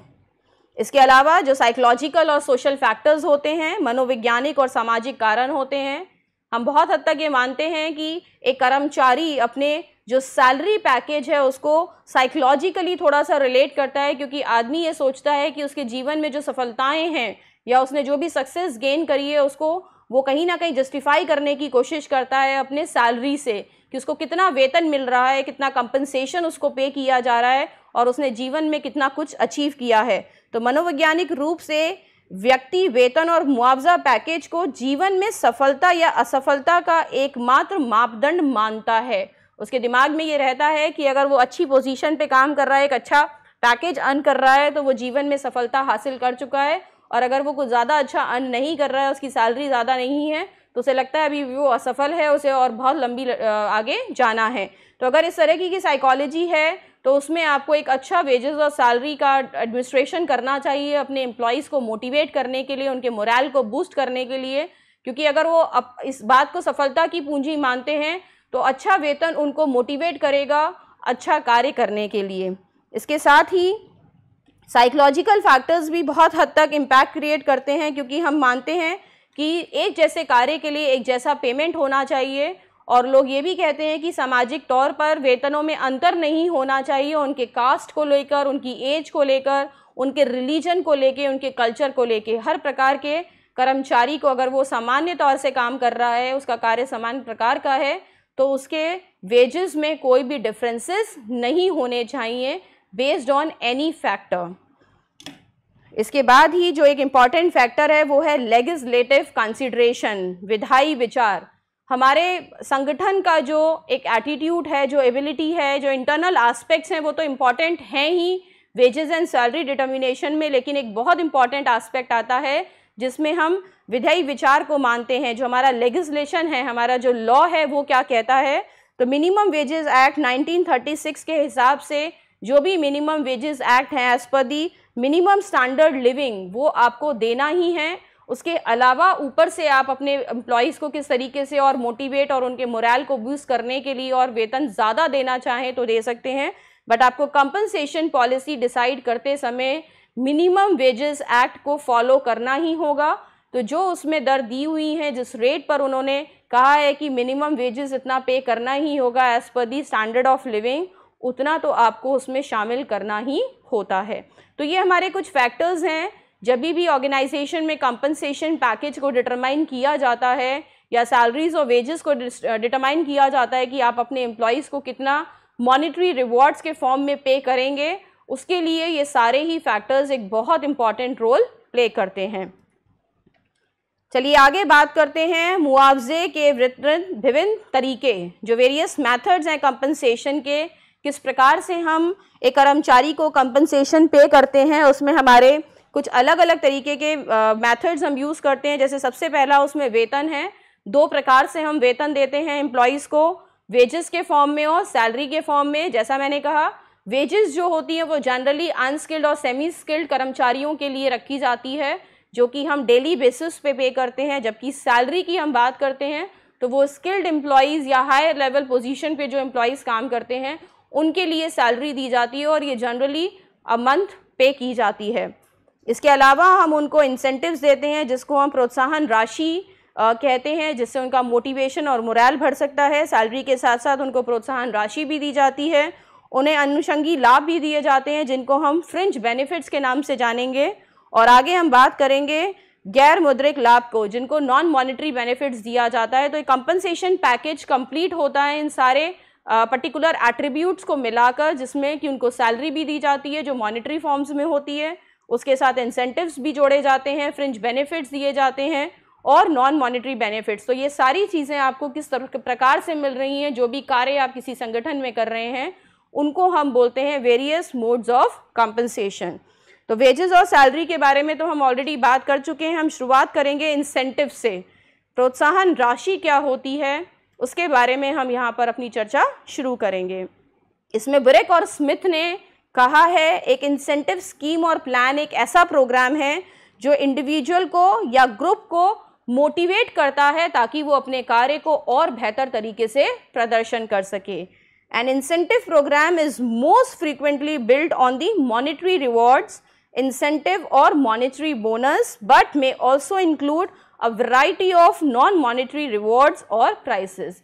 इसके अलावा जो साइकोलॉजिकल और सोशल फैक्टर्स होते हैं मनोवैज्ञानिक और सामाजिक कारण होते हैं हम बहुत हद तक ये मानते हैं कि एक कर्मचारी अपने जो सैलरी पैकेज है उसको साइकोलॉजिकली थोड़ा सा रिलेट करता है क्योंकि आदमी ये सोचता है कि उसके जीवन में जो सफलताएं हैं या उसने जो भी सक्सेस गेन करी है उसको वो कहीं ना कहीं जस्टिफाई करने की कोशिश करता है अपने सैलरी से कि उसको कितना वेतन मिल रहा है कितना कंपनसेशन उसको पे किया जा रहा है और उसने जीवन में कितना कुछ अचीव किया है तो मनोवैज्ञानिक रूप से व्यक्ति वेतन और मुआवजा पैकेज को जीवन में सफलता या असफलता का एकमात्र मापदंड मानता है उसके दिमाग में ये रहता है कि अगर वो अच्छी पोजीशन पे काम कर रहा है एक अच्छा पैकेज अर्न कर रहा है तो वो जीवन में सफलता हासिल कर चुका है और अगर वो कुछ ज़्यादा अच्छा अर्न नहीं कर रहा है उसकी सैलरी ज़्यादा नहीं है तो उसे लगता है अभी वो असफल है उसे और बहुत लंबी आगे जाना है तो अगर इस तरह की साइकोलॉजी है तो उसमें आपको एक अच्छा वेजेस और सैलरी का एडमिनिस्ट्रेशन करना चाहिए अपने एम्प्लॉयज़ को मोटिवेट करने के लिए उनके मोरल को बूस्ट करने के लिए क्योंकि अगर वो इस बात को सफलता की पूंजी मानते हैं तो अच्छा वेतन उनको मोटिवेट करेगा अच्छा कार्य करने के लिए इसके साथ ही साइकोलॉजिकल फैक्टर्स भी बहुत हद तक इम्पैक्ट क्रिएट करते हैं क्योंकि हम मानते हैं कि एक जैसे कार्य के लिए एक जैसा पेमेंट होना चाहिए और लोग ये भी कहते हैं कि सामाजिक तौर पर वेतनों में अंतर नहीं होना चाहिए उनके कास्ट को लेकर उनकी एज को लेकर उनके रिलीजन को लेके उनके कल्चर को लेके हर प्रकार के कर्मचारी को अगर वो सामान्य तौर से काम कर रहा है उसका कार्य सामान्य प्रकार का है तो उसके वेजेस में कोई भी डिफरेंसेस नहीं होने चाहिए बेस्ड ऑन एनी फैक्टर इसके बाद ही जो एक इम्पॉर्टेंट फैक्टर है वो है लेगिस्लेटिव कंसिड्रेशन विधायी विचार हमारे संगठन का जो एक एटीट्यूड है जो एबिलिटी है जो इंटरनल आस्पेक्ट्स हैं वो तो इम्पॉर्टेंट हैं ही वेजेस एंड सैलरी डिटर्मिनेशन में लेकिन एक बहुत इंपॉर्टेंट आस्पेक्ट आता है जिसमें हम विधायी विचार को मानते हैं जो हमारा लेगिस्लेशन है हमारा जो लॉ है वो क्या कहता है तो मिनिमम वेजेस एक्ट 1936 के हिसाब से जो भी मिनिमम वेजेस एक्ट हैं as per the minimum standard living वो आपको देना ही है उसके अलावा ऊपर से आप अपने एम्प्लॉयज़ को किस तरीके से और मोटिवेट और उनके मोरल को बूस्ट करने के लिए और वेतन ज़्यादा देना चाहें तो दे सकते हैं बट आपको कंपनसेशन पॉलिसी डिसाइड करते समय मिनिमम वेजेस एक्ट को फॉलो करना ही होगा तो जो उसमें दर दी हुई हैं जिस रेट पर उन्होंने कहा है कि मिनिमम वेजेस इतना पे करना ही होगा as per the standard of living उतना तो आपको उसमें शामिल करना ही होता है तो ये हमारे कुछ फैक्टर्स हैं जब भी ऑर्गेनाइजेशन में कंपनसेशन पैकेज को डिटरमाइन किया जाता है या सैलरीज और वेजेस को डिटरमाइन किया जाता है कि आप अपने एम्प्लॉयज़ को कितना मॉनिटरी रिवॉर्ड्स के फॉर्म में पे करेंगे उसके लिए ये सारे ही फैक्टर्स एक बहुत इम्पॉर्टेंट रोल प्ले करते हैं चलिए आगे बात करते हैं मुआवजे के वितरण विभिन्न तरीके जो वेरियस मेथड्स हैं कंपनसेशन के किस प्रकार से हम एक कर्मचारी को कंपनसेशन पे करते हैं उसमें हमारे कुछ अलग अलग तरीके के मेथड्स हम यूज़ करते हैं जैसे सबसे पहला उसमें वेतन है दो प्रकार से हम वेतन देते हैं एम्प्लॉयज़ को वेजेस के फॉर्म में और सैलरी के फॉर्म में जैसा मैंने कहा वेजेस जो होती हैं वो जनरली अनस्किल्ड और सेमी स्किल्ड कर्मचारियों के लिए रखी जाती है जो कि हम डेली बेसिस पे पे करते हैं जबकि सैलरी की हम बात करते हैं तो वो स्किल्ड एम्प्लॉयज़ या हायर लेवल पोजीशन पे जो एम्प्लॉयज़ काम करते हैं उनके लिए सैलरी दी जाती है और ये जनरली अ मंथ पे की जाती है इसके अलावा हम उनको इंसेंटिवस देते हैं जिसको हम प्रोत्साहन राशि कहते हैं जिससे उनका मोटिवेशन और मुरैल बढ़ सकता है सैलरी के साथ साथ उनको प्रोत्साहन राशि भी दी जाती है उन्हें अनुषंगी लाभ भी दिए जाते हैं जिनको हम फ्रिंज बेनिफिट्स के नाम से जानेंगे और आगे हम बात करेंगे गैर मुद्रिक लाभ को जिनको नॉन मॉनिटरी बेनिफिट्स दिया जाता है तो ये कंपनसेशन पैकेज कंप्लीट होता है इन सारे पर्टिकुलर uh, एट्रीब्यूट्स को मिलाकर जिसमें कि उनको सैलरी भी दी जाती है जो मॉनिटरी फॉर्म्स में होती है उसके साथ इंसेंटिव्स भी जोड़े जाते हैं फ्रिंज बेनिफिट्स दिए जाते हैं और नॉन मॉनिटरी बेनिफिट्स तो ये सारी चीज़ें आपको किस प्रकार से मिल रही हैं जो भी कार्य आप किसी संगठन में कर रहे हैं उनको हम बोलते हैं वेरियस मोड्स ऑफ कंपनसेशन तो वेजेस और सैलरी के बारे में तो हम ऑलरेडी बात कर चुके हैं हम शुरुआत करेंगे इंसेंटिव से प्रोत्साहन राशि क्या होती है उसके बारे में हम यहाँ पर अपनी चर्चा शुरू करेंगे इसमें ब्रेक और स्मिथ ने कहा है एक इंसेंटिव स्कीम और प्लान एक ऐसा प्रोग्राम है जो इंडिविजुअल को या ग्रुप को मोटिवेट करता है ताकि वो अपने कार्य को और बेहतर तरीके से प्रदर्शन कर सके an incentive programme is most frequently build on the monetary rewards incentive or monetary bonus but may also include a variety of non-monetary rewards or prizes.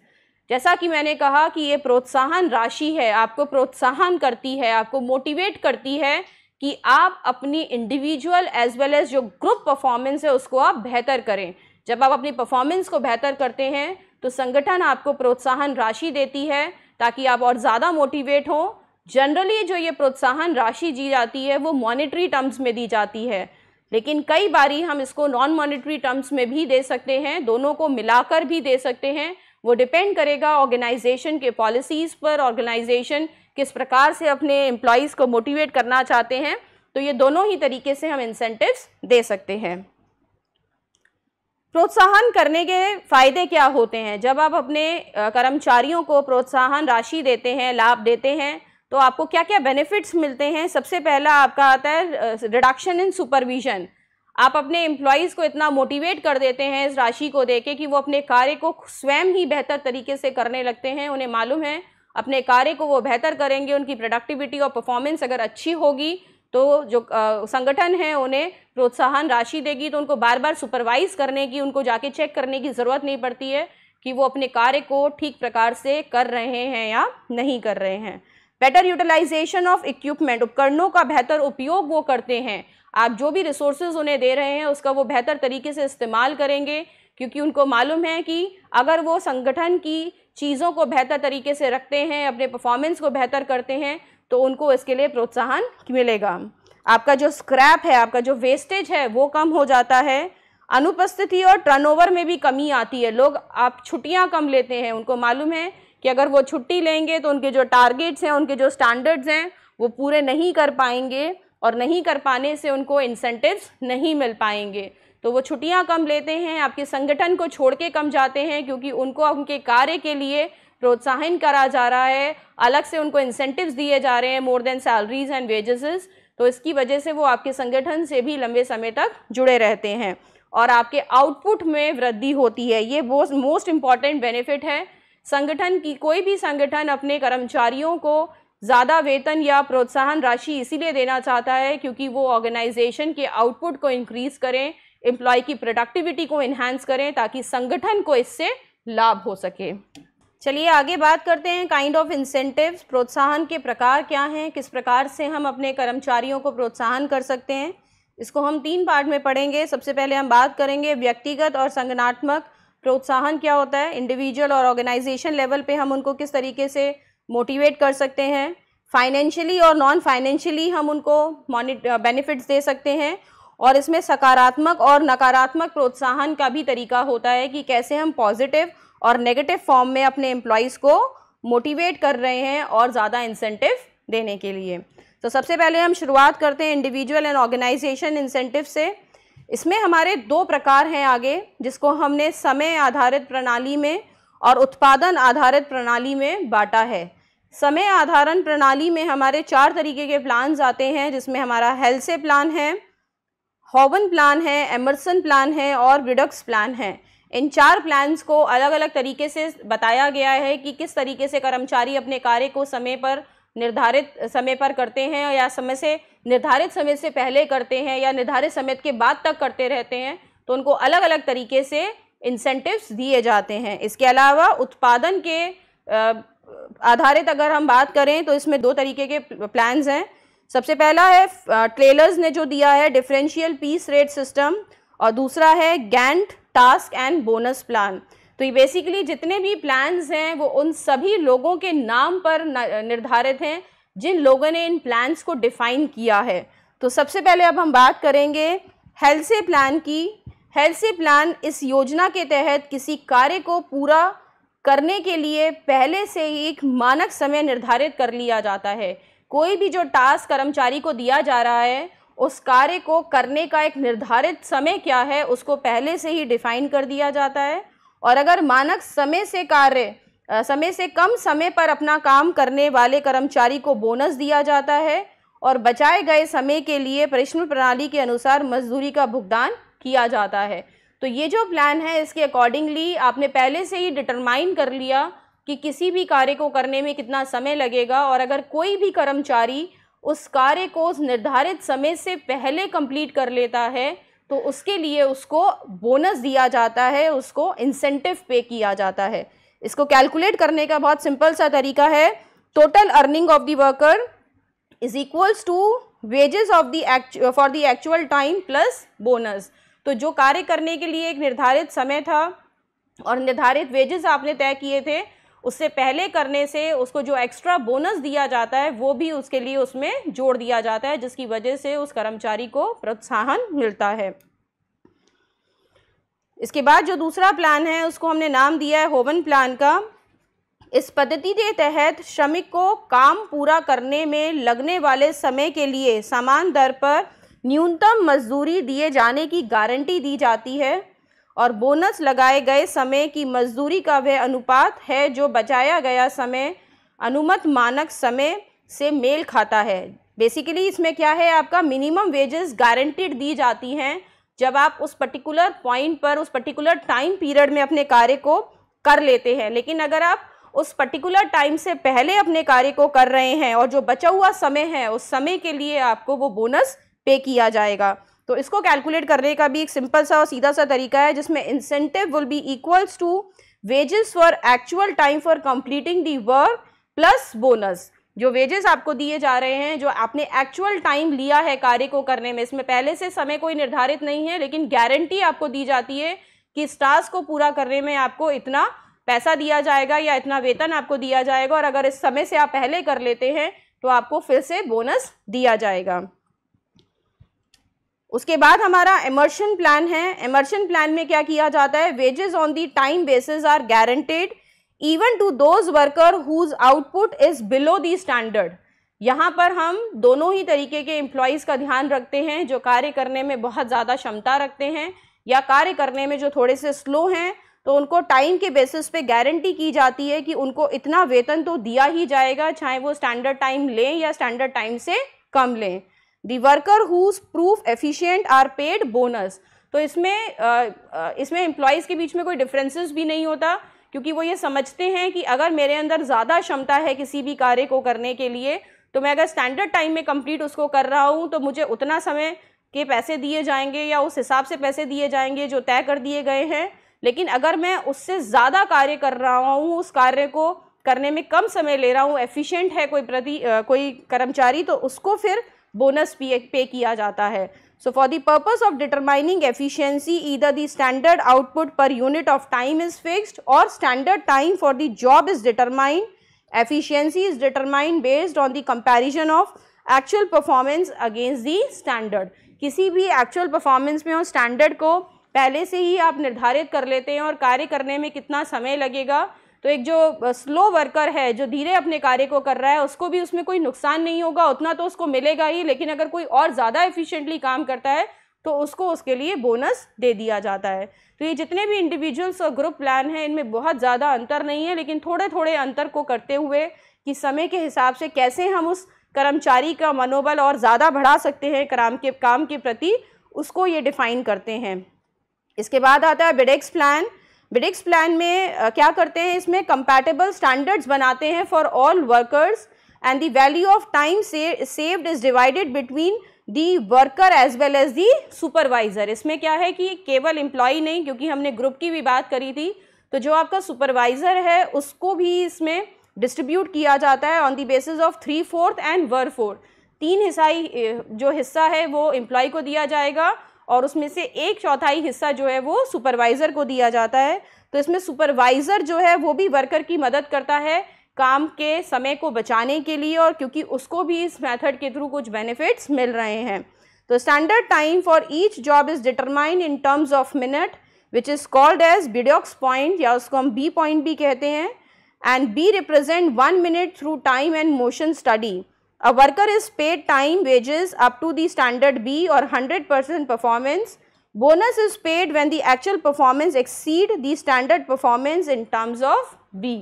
जैसा कि मैंने कहा कि ये प्रोत्साहन राशि है आपको प्रोत्साहन करती है आपको मोटिवेट करती है कि आप अपनी इंडिविजुअल एज वेल एज जो ग्रुप परफॉर्मेंस है उसको आप बेहतर करें जब आप अपनी परफॉर्मेंस को बेहतर करते हैं तो संगठन आपको प्रोत्साहन राशि देती है ताकि आप और ज़्यादा मोटिवेट हों जनरली जो ये प्रोत्साहन राशि दी जाती है वो मॉनेटरी टर्म्स में दी जाती है लेकिन कई बारी हम इसको नॉन मॉनेटरी टर्म्स में भी दे सकते हैं दोनों को मिलाकर भी दे सकते हैं वो डिपेंड करेगा ऑर्गेनाइजेशन के पॉलिसीज़ पर ऑर्गेनाइजेशन किस प्रकार से अपने एम्प्लॉयज़ को मोटिवेट करना चाहते हैं तो ये दोनों ही तरीके से हम इंसेंटिव्स दे सकते हैं प्रोत्साहन करने के फ़ायदे क्या होते हैं जब आप अपने कर्मचारियों को प्रोत्साहन राशि देते हैं लाभ देते हैं तो आपको क्या क्या बेनिफिट्स मिलते हैं सबसे पहला आपका आता है रिडक्शन इन सुपरविजन आप अपने एम्प्लॉयज़ को इतना मोटिवेट कर देते हैं इस राशि को दे के कि वो अपने कार्य को स्वयं ही बेहतर तरीके से करने लगते हैं उन्हें मालूम है अपने कार्य को वो बेहतर करेंगे उनकी प्रोडक्टिविटी और परफॉर्मेंस अगर अच्छी होगी तो जो आ, संगठन है उन्हें प्रोत्साहन राशि देगी तो उनको बार बार सुपरवाइज करने की उनको जाके चेक करने की ज़रूरत नहीं पड़ती है कि वो अपने कार्य को ठीक प्रकार से कर रहे हैं या नहीं कर रहे हैं बेटर यूटिलाइजेशन ऑफ इक्विपमेंट उपकरणों का बेहतर उपयोग वो करते हैं आप जो भी रिसोर्सेज उन्हें दे रहे हैं उसका वो बेहतर तरीके से इस्तेमाल करेंगे क्योंकि उनको मालूम है कि अगर वो संगठन की चीज़ों को बेहतर तरीके से रखते हैं अपने परफॉर्मेंस को बेहतर करते हैं तो उनको इसके लिए प्रोत्साहन मिलेगा आपका जो स्क्रैप है आपका जो वेस्टेज है वो कम हो जाता है अनुपस्थिति और टर्नओवर में भी कमी आती है लोग आप छुट्टियां कम लेते हैं उनको मालूम है कि अगर वो छुट्टी लेंगे तो उनके जो टारगेट्स हैं उनके जो स्टैंडर्ड्स हैं वो पूरे नहीं कर पाएंगे और नहीं कर पाने से उनको इंसेंटिव्स नहीं मिल पाएंगे तो वो छुट्टियाँ कम लेते हैं आपके संगठन को छोड़ के कम जाते हैं क्योंकि उनको उनके कार्य के लिए प्रोत्साहन करा जा रहा है अलग से उनको इंसेंटिव्स दिए जा रहे हैं more than salaries and wages तो इसकी वजह से वो आपके संगठन से भी लंबे समय तक जुड़े रहते हैं और आपके आउटपुट में वृद्धि होती है ये मोस्ट इम्पॉर्टेंट बेनिफिट है संगठन की कोई भी संगठन अपने कर्मचारियों को ज़्यादा वेतन या प्रोत्साहन राशि इसीलिए देना चाहता है क्योंकि वो ऑर्गेनाइजेशन के आउटपुट को इंक्रीज़ करें एम्प्लॉय की प्रोडक्टिविटी को इन्हांस करें ताकि संगठन को इससे लाभ हो सके चलिए आगे बात करते हैं काइंड ऑफ इंसेंटिव्स प्रोत्साहन के प्रकार क्या हैं किस प्रकार से हम अपने कर्मचारियों को प्रोत्साहन कर सकते हैं इसको हम तीन पार्ट में पढ़ेंगे सबसे पहले हम बात करेंगे व्यक्तिगत और संगठनात्मक प्रोत्साहन क्या होता है इंडिविजुअल और ऑर्गेनाइजेशन लेवल पे हम उनको किस तरीके से मोटिवेट कर सकते हैं फाइनेंशियली और नॉन फाइनेंशियली हम उनको बेनिफिट्स दे सकते हैं और इसमें सकारात्मक और नकारात्मक प्रोत्साहन का भी तरीका होता है कि कैसे हम पॉजिटिव और नेगेटिव फॉर्म में अपने एम्प्लॉयज़ को मोटिवेट कर रहे हैं और ज़्यादा इंसेंटिव देने के लिए तो सबसे पहले हम शुरुआत करते हैं इंडिविजुअल एंड ऑर्गेनाइजेशन इंसेंटिव से इसमें हमारे दो प्रकार हैं आगे जिसको हमने समय आधारित प्रणाली में और उत्पादन आधारित प्रणाली में बांटा है समय आधारण प्रणाली में हमारे चार तरीके के प्लान आते हैं जिसमें हमारा हेल्से प्लान है हॉवन प्लान है एमरसन प्लान है और रिडक्स प्लान है इन चार प्लान्स को अलग अलग तरीके से बताया गया है कि किस तरीके से कर्मचारी अपने कार्य को समय पर निर्धारित समय पर करते हैं या समय से निर्धारित समय से पहले करते हैं या निर्धारित समय के बाद तक करते रहते हैं तो उनको अलग अलग तरीके से इंसेंटिव्स दिए जाते हैं इसके अलावा उत्पादन के आधारित अगर हम बात करें तो इसमें दो तरीके के प्लान्स हैं सबसे पहला है ट्रेलर्स ने जो दिया है डिफरेंशियल पीस रेट सिस्टम और दूसरा है Gantt task and bonus plan तो ये बेसिकली जितने भी प्लान्स हैं वो उन सभी लोगों के नाम पर निर्धारित हैं जिन लोगों ने इन प्लान्स को डिफ़ाइन किया है तो सबसे पहले अब हम बात करेंगे हेल्थ प्लान की हेल्से प्लान इस योजना के तहत किसी कार्य को पूरा करने के लिए पहले से ही एक मानक समय निर्धारित कर लिया जाता है कोई भी जो टास्क कर्मचारी को दिया जा रहा है उस कार्य को करने का एक निर्धारित समय क्या है उसको पहले से ही डिफाइन कर दिया जाता है और अगर मानक समय से कार्य समय से कम समय पर अपना काम करने वाले कर्मचारी को बोनस दिया जाता है और बचाए गए समय के लिए परिश्रम प्रणाली के अनुसार मजदूरी का भुगतान किया जाता है तो ये जो प्लान है इसके अकॉर्डिंगली आपने पहले से ही डिटरमाइन कर लिया कि किसी भी कार्य को करने में कितना समय लगेगा और अगर कोई भी कर्मचारी उस कार्य को उस निर्धारित समय से पहले कंप्लीट कर लेता है तो उसके लिए उसको बोनस दिया जाता है उसको इंसेंटिव पे किया जाता है इसको कैलकुलेट करने का बहुत सिंपल सा तरीका है total earning of the worker is equals to wages of the for the actual time plus bonus तो जो कार्य करने के लिए एक निर्धारित समय था और निर्धारित वेजेस आपने तय किए थे उससे पहले करने से उसको जो एक्स्ट्रा बोनस दिया जाता है वो भी उसके लिए उसमें जोड़ दिया जाता है जिसकी वजह से उस कर्मचारी को प्रोत्साहन मिलता है इसके बाद जो दूसरा प्लान है उसको हमने नाम दिया है होवन प्लान का इस पद्धति के तहत श्रमिक को काम पूरा करने में लगने वाले समय के लिए समान दर पर न्यूनतम मजदूरी दिए जाने की गारंटी दी जाती है और बोनस लगाए गए समय की मजदूरी का वह अनुपात है जो बचाया गया समय अनुमत मानक समय से मेल खाता है बेसिकली इसमें क्या है आपका मिनिमम वेजेस गारंटीड दी जाती हैं जब आप उस पर्टिकुलर पॉइंट पर उस पर्टिकुलर टाइम पीरियड में अपने कार्य को कर लेते हैं लेकिन अगर आप उस पर्टिकुलर टाइम से पहले अपने कार्य को कर रहे हैं और जो बचा हुआ समय है उस समय के लिए आपको वो बोनस पे किया जाएगा तो इसको कैलकुलेट करने का भी एक सिंपल सा और सीधा सा तरीका है जिसमें incentive will be equals to wages for actual time for completing the work plus bonus जो वेजेस आपको दिए जा रहे हैं जो आपने एक्चुअल टाइम लिया है कार्य को करने में इसमें पहले से समय कोई निर्धारित नहीं है लेकिन गारंटी आपको दी जाती है कि इस टास्क को पूरा करने में आपको इतना पैसा दिया जाएगा या इतना वेतन आपको दिया जाएगा और अगर इस समय से आप पहले कर लेते हैं तो आपको फिर से बोनस दिया जाएगा उसके बाद हमारा एमर्शन प्लान है एमर्शन प्लान में क्या किया जाता है wages on the time basis are guaranteed even to those worker whose output is below the standard यहाँ पर हम दोनों ही तरीके के एम्प्लॉयज़ का ध्यान रखते हैं जो कार्य करने में बहुत ज़्यादा क्षमता रखते हैं या कार्य करने में जो थोड़े से स्लो हैं तो उनको टाइम के बेसिस पे गारंटी की जाती है कि उनको इतना वेतन तो दिया ही जाएगा चाहे वो स्टैंडर्ड टाइम लें या स्टैंडर्ड टाइम से कम लें the worker whose prove efficient are paid bonus तो इसमें इसमें एम्प्लॉयज़ के बीच में कोई डिफरेंसेस भी नहीं होता क्योंकि वो ये समझते हैं कि अगर मेरे अंदर ज़्यादा क्षमता है किसी भी कार्य को करने के लिए तो मैं अगर स्टैंडर्ड टाइम में कंप्लीट उसको कर रहा हूँ तो मुझे उतना समय के पैसे दिए जाएंगे या उस हिसाब से पैसे दिए जाएंगे जो तय कर दिए गए हैं लेकिन अगर मैं उससे ज़्यादा कार्य कर रहा हूँ उस कार्य को करने में कम समय ले रहा हूँ एफिशिएंट है कोई प्रति आ, कोई कर्मचारी तो उसको फिर बोनस पे पे किया जाता है so for the purpose of determining efficiency इधर the standard output per unit of time is fixed और standard time for the job is determined efficiency is determined based on the comparison of actual performance against the standard किसी भी actual performance में और standard को पहले से ही आप निर्धारित कर लेते हैं और कार्य करने में कितना समय लगेगा तो एक जो स्लो वर्कर है जो धीरे अपने कार्य को कर रहा है उसको भी उसमें कोई नुकसान नहीं होगा उतना तो उसको मिलेगा ही लेकिन अगर कोई और ज़्यादा एफिशिएंटली काम करता है तो उसको उसके लिए बोनस दे दिया जाता है तो ये जितने भी इंडिविजुअल्स और ग्रुप प्लान हैं इनमें बहुत ज़्यादा अंतर नहीं है लेकिन थोड़े थोड़े अंतर को करते हुए कि समय के हिसाब से कैसे हम उस कर्मचारी का मनोबल और ज़्यादा बढ़ा सकते हैं कराम के काम के प्रति उसको ये डिफ़ाइन करते हैं इसके बाद आता है बिडेक्स प्लान बिडिक्स प्लान में क्या करते हैं इसमें कंपैटिबल स्टैंडर्ड्स बनाते हैं for all workers and the value of time saved is divided between the worker as well as the supervisor इसमें क्या है कि केवल एम्प्लॉय नहीं क्योंकि हमने ग्रुप की भी बात करी थी तो जो आपका सुपरवाइज़र है उसको भी इसमें डिस्ट्रीब्यूट किया जाता है on the basis of three fourth and one fourth तीन हिस्सा जो हिस्सा है वो एम्प्लॉय को दिया जाएगा और उसमें से एक चौथाई हिस्सा जो है वो सुपरवाइज़र को दिया जाता है तो इसमें सुपरवाइज़र जो है वो भी वर्कर की मदद करता है काम के समय को बचाने के लिए और क्योंकि उसको भी इस मेथड के थ्रू कुछ बेनिफिट्स मिल रहे हैं तो standard time for each job is determined in terms of minute which is called as Bedaux point या उसको हम बी पॉइंट भी कहते हैं and B represent one minute through time and motion study A worker is paid time wages up to the standard B or 100% performance. Bonus is paid when the actual performance exceed the standard performance in terms of B.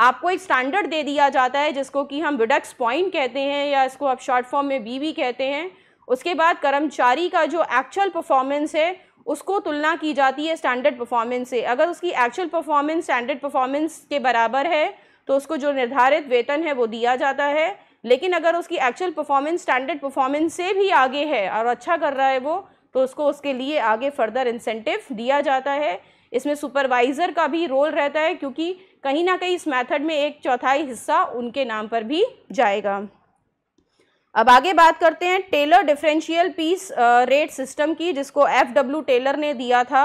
आपको एक standard दे दिया जाता है जिसको कि हम विडक्स point कहते हैं या इसको आप शॉर्ट फॉर्म में बी भी कहते हैं उसके बाद कर्मचारी का जो एक्चुअल परफॉर्मेंस है उसको तुलना की जाती है स्टैंडर्ड परफॉर्मेंस से अगर उसकी एक्चुअल परफॉर्मेंस स्टैंडर्ड परफॉर्मेंस के बराबर है तो उसको जो निर्धारित वेतन है वो दिया जाता है लेकिन अगर उसकी एक्चुअल परफॉर्मेंस स्टैंडर्ड परफॉर्मेंस से भी आगे है और अच्छा कर रहा है वो तो उसको उसके लिए आगे फर्दर इंसेंटिव दिया जाता है इसमें सुपरवाइज़र का भी रोल रहता है क्योंकि कहीं ना कहीं इस मेथड में एक चौथाई हिस्सा उनके नाम पर भी जाएगा अब आगे बात करते हैं Taylor differential piece rate system की जिसको एफ डब्ल्यू टेलर ने दिया था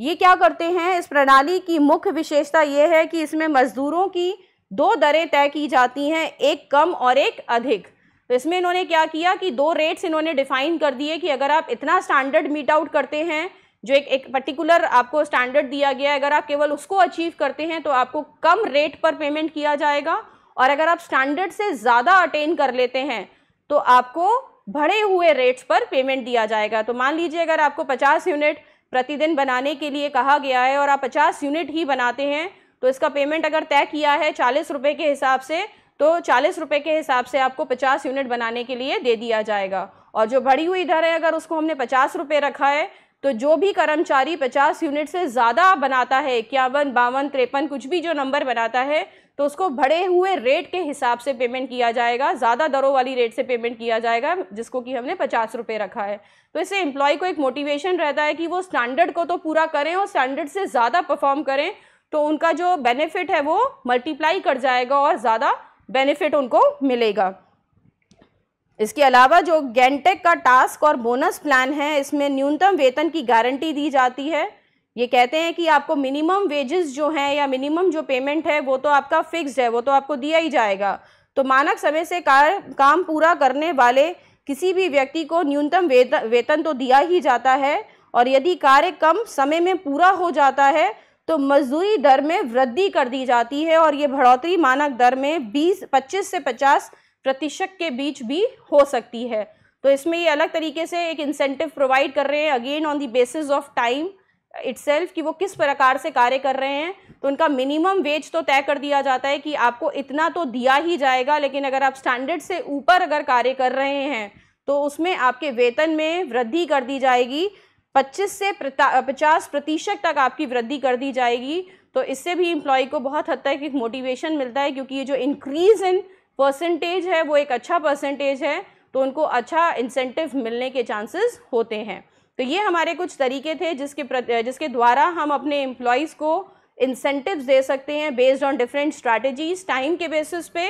ये क्या करते हैं इस प्रणाली की मुख्य विशेषता ये है कि इसमें मजदूरों की दो दरें तय की जाती हैं एक कम और एक अधिक तो इसमें इन्होंने क्या किया कि दो रेट्स इन्होंने डिफाइन कर दिए कि अगर आप इतना स्टैंडर्ड मीट आउट करते हैं जो एक एक पर्टिकुलर आपको स्टैंडर्ड दिया गया है अगर आप केवल उसको अचीव करते हैं तो आपको कम रेट पर पेमेंट किया जाएगा और अगर आप स्टैंडर्ड से ज़्यादा अटेन कर लेते हैं तो आपको बढ़े हुए रेट्स पर पेमेंट दिया जाएगा तो मान लीजिए अगर आपको 50 यूनिट प्रतिदिन बनाने के लिए कहा गया है और आप 50 यूनिट ही बनाते हैं तो इसका पेमेंट अगर तय किया है चालीस रुपये के हिसाब से तो चालीस रुपये के हिसाब से आपको पचास यूनिट बनाने के लिए दे दिया जाएगा और जो बढ़ी हुई दर है अगर उसको हमने पचास रुपये रखा है तो जो भी कर्मचारी पचास यूनिट से ज़्यादा बनाता है इक्यावन बावन तिरपन कुछ भी जो नंबर बनाता है तो उसको बढ़े हुए रेट के हिसाब से पेमेंट किया जाएगा ज़्यादा दरों वाली रेट से पेमेंट किया जाएगा जिसको कि हमने पचास रुपये रखा है तो इससे एम्प्लॉय को एक मोटिवेशन रहता है कि वो स्टैंडर्ड को तो पूरा करें और स्टैंडर्ड से ज़्यादा परफॉर्म करें तो उनका जो बेनिफिट है वो मल्टीप्लाई कर जाएगा और ज़्यादा बेनिफिट उनको मिलेगा इसके अलावा जो गेंटेक का टास्क और बोनस प्लान है इसमें न्यूनतम वेतन की गारंटी दी जाती है ये कहते हैं कि आपको मिनिमम वेजेस जो हैं या मिनिमम जो पेमेंट है वो तो आपका फिक्स्ड है वो तो आपको दिया ही जाएगा तो मानक समय से कार, काम पूरा करने वाले किसी भी व्यक्ति को न्यूनतम वेतन वेतन तो दिया ही जाता है और यदि कार्य कम समय में पूरा हो जाता है तो मजदूरी दर में वृद्धि कर दी जाती है और ये बढ़ोतरी मानक दर में 20 25 से 50 प्रतिशत के बीच भी हो सकती है तो इसमें ये अलग तरीके से एक इंसेंटिव प्रोवाइड कर रहे हैं again on the basis of time itself कि वो किस प्रकार से कार्य कर रहे हैं तो उनका मिनिमम वेज तो तय कर दिया जाता है कि आपको इतना तो दिया ही जाएगा लेकिन अगर आप स्टैंडर्ड से ऊपर अगर कार्य कर रहे हैं तो उसमें आपके वेतन में वृद्धि कर दी जाएगी 25 से पचास प्रतिशत तक आपकी वृद्धि कर दी जाएगी तो इससे भी इम्प्लॉय को बहुत हद तक एक मोटिवेशन मिलता है क्योंकि ये जो इंक्रीज़ इन परसेंटेज है वो एक अच्छा परसेंटेज है तो उनको अच्छा इंसेंटिव मिलने के चांसेस होते हैं तो ये हमारे कुछ तरीके थे जिसके जिसके द्वारा हम अपने एम्प्लॉयज़ को इंसेंटिव्स दे सकते हैं based on different strategies time के बेसिस पे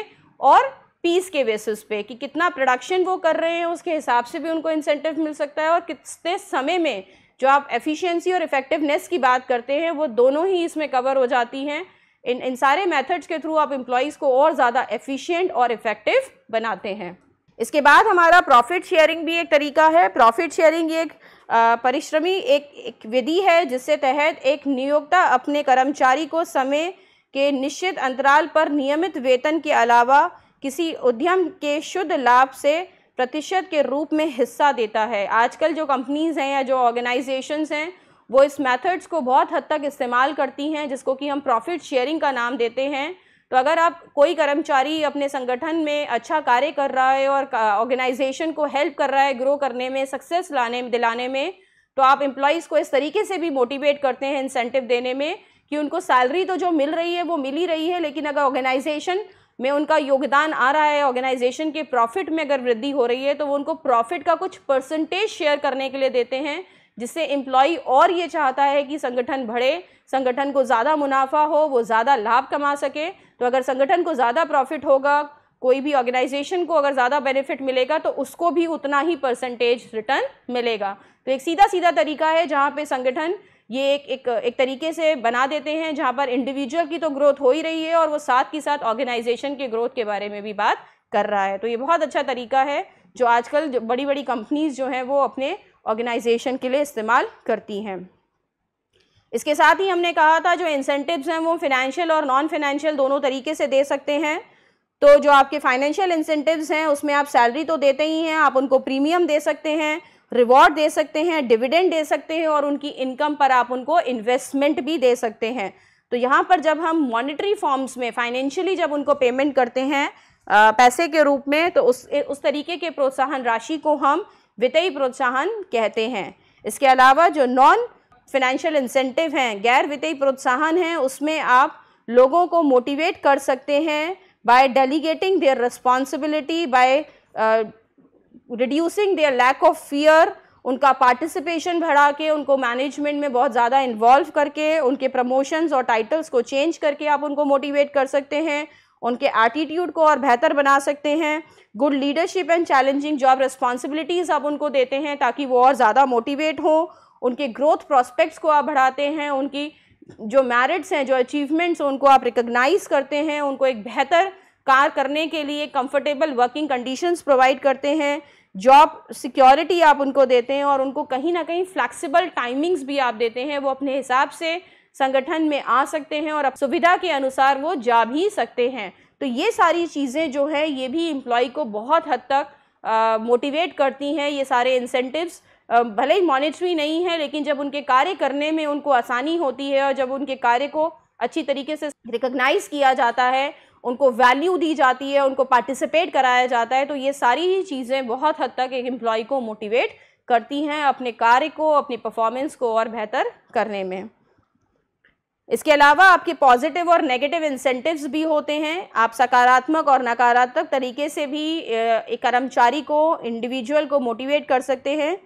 और पीस के बेसिस पे कि कितना प्रोडक्शन वो कर रहे हैं उसके हिसाब से भी उनको इंसेंटिव मिल सकता है और कितने समय में जो आप एफिशिएंसी और इफ़ेक्टिवनेस की बात करते हैं वो दोनों ही इसमें कवर हो जाती हैं इन इन सारे मेथड्स के थ्रू आप एम्प्लॉयज़ को और ज़्यादा एफिशिएंट और इफ़ेक्टिव बनाते हैं इसके बाद हमारा प्रॉफिट शेयरिंग भी एक तरीका है प्रॉफिट शेयरिंग एक परिश्रमी एक, एक विधि है जिसके तहत एक नियोक्ता अपने कर्मचारी को समय के निश्चित अंतराल पर नियमित वेतन के अलावा किसी उद्यम के शुद्ध लाभ से प्रतिशत के रूप में हिस्सा देता है आजकल जो कंपनीज़ हैं या जो ऑर्गेनाइजेशंस हैं वो इस मेथड्स को बहुत हद तक इस्तेमाल करती हैं जिसको कि हम प्रॉफिट शेयरिंग का नाम देते हैं तो अगर आप कोई कर्मचारी अपने संगठन में अच्छा कार्य कर रहा है और ऑर्गेनाइजेशन को हेल्प कर रहा है ग्रो करने में सक्सेस लाने दिलाने में तो आप एम्प्लॉयज़ को इस तरीके से भी मोटिवेट करते हैं इंसेंटिव देने में कि उनको सैलरी तो जो मिल रही है वो मिल ही रही है लेकिन अगर ऑर्गेनाइजेशन में उनका योगदान आ रहा है ऑर्गेनाइजेशन के प्रॉफिट में अगर वृद्धि हो रही है तो वो उनको प्रॉफिट का कुछ परसेंटेज शेयर करने के लिए देते हैं जिससे एम्प्लॉय और ये चाहता है कि संगठन बढ़े संगठन को ज़्यादा मुनाफा हो वो ज़्यादा लाभ कमा सके तो अगर संगठन को ज़्यादा प्रॉफिट होगा कोई भी ऑर्गेनाइजेशन को अगर ज़्यादा बेनिफिट मिलेगा तो उसको भी उतना ही परसेंटेज रिटर्न मिलेगा तो एक सीधा सीधा तरीका है जहाँ पे संगठन ये एक एक एक तरीके से बना देते हैं जहाँ पर इंडिविजुअल की तो ग्रोथ हो ही रही है और वो साथ ही साथ ऑर्गेनाइजेशन के ग्रोथ के बारे में भी बात कर रहा है तो ये बहुत अच्छा तरीका है जो आजकल जो बड़ी बड़ी कंपनीज़ जो हैं वो अपने ऑर्गेनाइजेशन के लिए इस्तेमाल करती हैं इसके साथ ही हमने कहा था जो इंसेंटिव्स हैं वो फिनेंशियल और नॉन फिनेंशियल दोनों तरीके से दे सकते हैं तो जो आपके फाइनेंशियल इंसेंटिव्स हैं उसमें आप सैलरी तो देते ही हैं आप उनको प्रीमियम दे सकते हैं रिवॉर्ड दे सकते हैं डिविडेंड दे सकते हैं और उनकी इनकम पर आप उनको इन्वेस्टमेंट भी दे सकते हैं तो यहाँ पर जब हम मॉनिटरी फॉर्म्स में फाइनेंशियली जब उनको पेमेंट करते हैं पैसे के रूप में तो उस उस तरीके के प्रोत्साहन राशि को हम वित्तीय प्रोत्साहन कहते हैं इसके अलावा जो नॉन फिनेंशियल इंसेंटिव हैं गैर वित्तीय प्रोत्साहन हैं उसमें आप लोगों को मोटिवेट कर सकते हैं by delegating their responsibility by reducing their lack of fear उनका पार्टिसिपेशन बढ़ा के उनको मैनेजमेंट में बहुत ज़्यादा इन्वॉल्व करके उनके प्रमोशंस और टाइटल्स को चेंज करके आप उनको मोटिवेट कर सकते हैं उनके एटीट्यूड को और बेहतर बना सकते हैं good leadership and challenging job responsibilities आप उनको देते हैं ताकि वो और ज़्यादा मोटिवेट हों उनके ग्रोथ प्रॉस्पेक्ट्स को आप बढ़ाते हैं उनकी जो मैरिट्स हैं जो अचीवमेंट्स उनको आप रिकग्नाइज करते हैं उनको एक बेहतर कार करने के लिए कंफर्टेबल वर्किंग कंडीशंस प्रोवाइड करते हैं जॉब सिक्योरिटी आप उनको देते हैं और उनको कहीं ना कहीं फ्लैक्सिबल टाइमिंग्स भी आप देते हैं वो अपने हिसाब से संगठन में आ सकते हैं और सुविधा के अनुसार वो जा भी सकते हैं तो ये सारी चीज़ें जो है ये भी इम्प्लॉय को बहुत हद तक मोटिवेट करती हैं ये सारे इंसेंटिव्स भले ही मॉनिटरी नहीं है लेकिन जब उनके कार्य करने में उनको आसानी होती है और जब उनके कार्य को अच्छी तरीके से रिकग्नाइज किया जाता है उनको वैल्यू दी जाती है उनको पार्टिसिपेट कराया जाता है तो ये सारी ही चीज़ें बहुत हद तक एक एम्प्लॉय को मोटिवेट करती हैं अपने कार्य को अपनी परफॉर्मेंस को और बेहतर करने में इसके अलावा आपके पॉजिटिव और नेगेटिव इंसेंटिव्स भी होते हैं आप सकारात्मक और नकारात्मक तरीके से भी एक कर्मचारी को इंडिविजुअल को मोटिवेट कर सकते हैं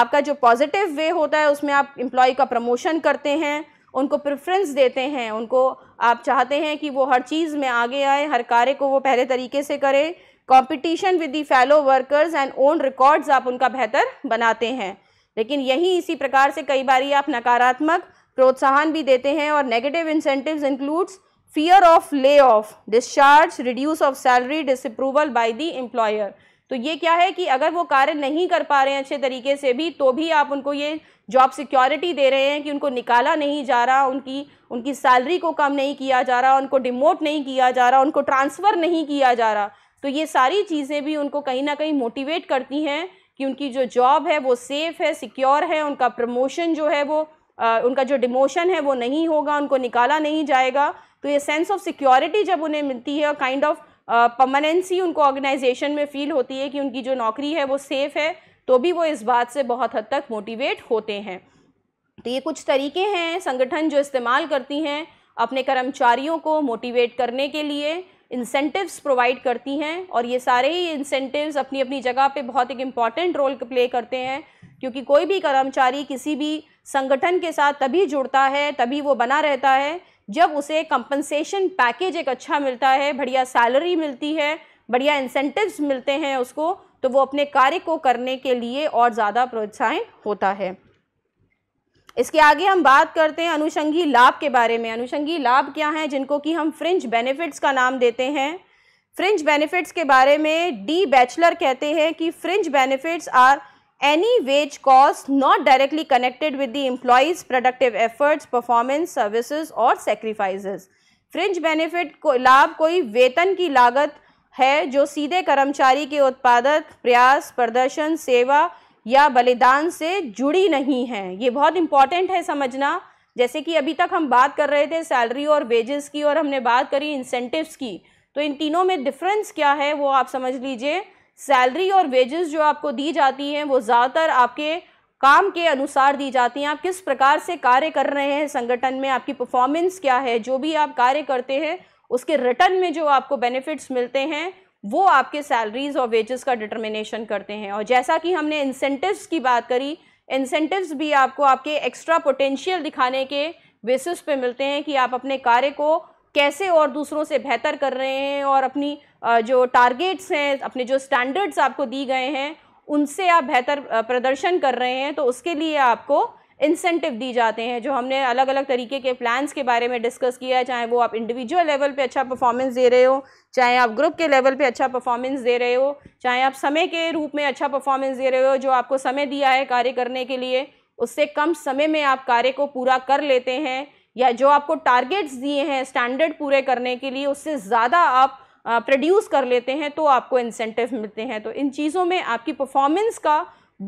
आपका जो पॉजिटिव वे होता है उसमें आप एम्प्लॉय का प्रमोशन करते हैं उनको प्रेफरेंस देते हैं उनको आप चाहते हैं कि वो हर चीज़ में आगे आए हर कार्य को वो पहले तरीके से करें competition with the fellow workers and own records आप उनका बेहतर बनाते हैं लेकिन यही इसी प्रकार से कई बार आप नकारात्मक प्रोत्साहन भी देते हैं और negative incentive includes fear of lay off discharge reduce of salary disapproval by the employer तो ये क्या है कि अगर वो कार्य नहीं कर पा रहे हैं अच्छे तरीके से भी तो भी आप उनको ये जॉब सिक्योरिटी दे रहे हैं कि उनको निकाला नहीं जा रहा उनकी उनकी सैलरी को कम नहीं किया जा रहा उनको डिमोट नहीं किया जा रहा उनको ट्रांसफ़र नहीं किया जा रहा तो ये सारी चीज़ें भी उनको कहीं ना कहीं मोटिवेट करती हैं कि उनकी जो जॉब है वो सेफ़ है सिक्योर है उनका प्रमोशन जो है वो आ, उनका जो डिमोशन है वो नहीं होगा उनको निकाला नहीं जाएगा तो ये सेंस ऑफ सिक्योरिटी जब उन्हें मिलती है काइंड ऑफ परमानेंसी उनको ऑर्गेनाइजेशन में फील होती है कि उनकी जो नौकरी है वो सेफ़ है तो भी वो इस बात से बहुत हद तक मोटिवेट होते हैं तो ये कुछ तरीके हैं संगठन जो इस्तेमाल करती हैं अपने कर्मचारियों को मोटिवेट करने के लिए इंसेंटिव्स प्रोवाइड करती हैं और ये सारे ही इंसेंटिव्स अपनी अपनी जगह पे बहुत एक इम्पॉर्टेंट रोल प्ले करते हैं क्योंकि कोई भी कर्मचारी किसी भी संगठन के साथ तभी जुड़ता है तभी वो बना रहता है जब उसे कंपनसेशन पैकेज एक अच्छा मिलता है बढ़िया सैलरी मिलती है बढ़िया इंसेंटिव्स मिलते हैं उसको तो वो अपने कार्य को करने के लिए और ज़्यादा प्रोत्साहन होता है इसके आगे हम बात करते हैं अनुषंगी लाभ के बारे में अनुषंगी लाभ क्या हैं जिनको कि हम फ्रिंज बेनिफिट्स का नाम देते हैं फ्रिंज बेनिफिट्स के बारे में डी बैचलर कहते हैं कि fringe benefits are any wage cost not directly connected with the employee's productive efforts performance services और sacrifices. फ्रिंज बेनिफिट को लाभ कोई वेतन की लागत है जो सीधे कर्मचारी के उत्पादक प्रयास प्रदर्शन सेवा या बलिदान से जुड़ी नहीं है ये बहुत इंपॉर्टेंट है समझना जैसे कि अभी तक हम बात कर रहे थे सैलरी और वेजेस की और हमने बात करी इंसेंटिवस की तो इन तीनों में डिफरेंस क्या है वो आप समझ लीजिए सैलरी और वेजेस जो आपको दी जाती हैं वो ज़्यादातर आपके काम के अनुसार दी जाती हैं आप किस प्रकार से कार्य कर रहे हैं संगठन में आपकी परफॉर्मेंस क्या है जो भी आप कार्य करते हैं उसके रिटर्न में जो आपको बेनिफिट्स मिलते हैं वो आपके सैलरीज और वेजेस का डिटर्मिनेशन करते हैं और जैसा कि हमने इंसेंटिव्स की बात करी इंसेंटिव्स भी आपको आपके एक्स्ट्रा पोटेंशियल दिखाने के बेसिस पे मिलते हैं कि आप अपने कार्य को कैसे और दूसरों से बेहतर कर रहे हैं और अपनी जो टारगेट्स हैं अपने जो स्टैंडर्ड्स आपको दी गए हैं उनसे आप बेहतर प्रदर्शन कर रहे हैं तो उसके लिए आपको इंसेंटिव दी जाते हैं जो हमने अलग अलग तरीके के प्लान्स के बारे में डिस्कस किया है चाहे वो आप इंडिविजुअल लेवल पे अच्छा परफॉर्मेंस दे रहे हो चाहे आप ग्रुप के लेवल पे अच्छा परफॉर्मेंस दे रहे हो चाहे आप समय के रूप में अच्छा परफॉर्मेंस दे रहे हो जो आपको समय दिया है कार्य करने के लिए उससे कम समय में आप कार्य को पूरा कर लेते हैं या जो आपको टारगेट्स दिए हैं स्टैंडर्ड पूरे करने के लिए उससे ज़्यादा आप प्रोड्यूस कर लेते हैं तो आपको इंसेंटिव मिलते हैं तो इन चीज़ों में आपकी परफॉर्मेंस का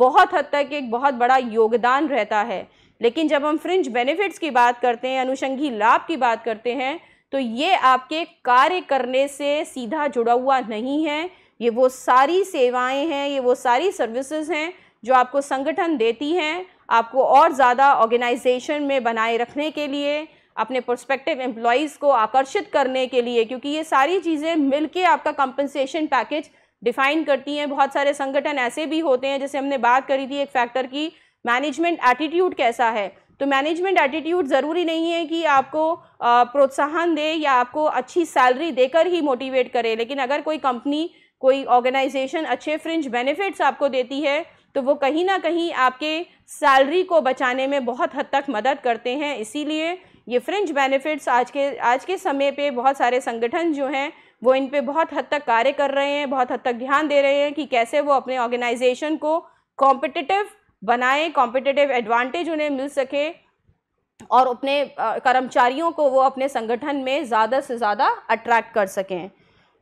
बहुत हद तक एक बहुत बड़ा योगदान रहता है लेकिन जब हम फ्रिंज बेनिफिट्स की बात करते हैं अनुषंगी लाभ की बात करते हैं तो ये आपके कार्य करने से सीधा जुड़ा हुआ नहीं है ये वो सारी सेवाएं हैं ये वो सारी सर्विसेज हैं जो आपको संगठन देती हैं आपको और ज़्यादा ऑर्गेनाइजेशन में बनाए रखने के लिए अपने प्रोस्पेक्टिव एम्प्लॉयज़ को आकर्षित करने के लिए क्योंकि ये सारी चीज़ें मिलके आपका कंपनसेशन पैकेज डिफाइन करती हैं बहुत सारे संगठन ऐसे भी होते हैं जैसे हमने बात करी थी एक फैक्टर की मैनेजमेंट एटीट्यूड कैसा है तो मैनेजमेंट एटीट्यूड ज़रूरी नहीं है कि आपको प्रोत्साहन दे या आपको अच्छी सैलरी देकर ही मोटिवेट करे लेकिन अगर कोई कंपनी कोई ऑर्गेनाइजेशन अच्छे फ्रिंज बेनिफिट्स आपको देती है तो वो कहीं ना कहीं आपके सैलरी को बचाने में बहुत हद तक मदद करते हैं इसीलिए ये फ्रिंज बेनिफिट्स आज के आज के समय पे बहुत सारे संगठन जो हैं वो इन पे बहुत हद तक कार्य कर रहे हैं बहुत हद तक ध्यान दे रहे हैं कि कैसे वो अपने ऑर्गेनाइजेशन को कॉम्पिटिटिव बनाएं कॉम्पिटिटिव एडवांटेज उन्हें मिल सके और अपने कर्मचारियों को वो अपने संगठन में ज़्यादा से ज़्यादा अट्रैक्ट कर सकें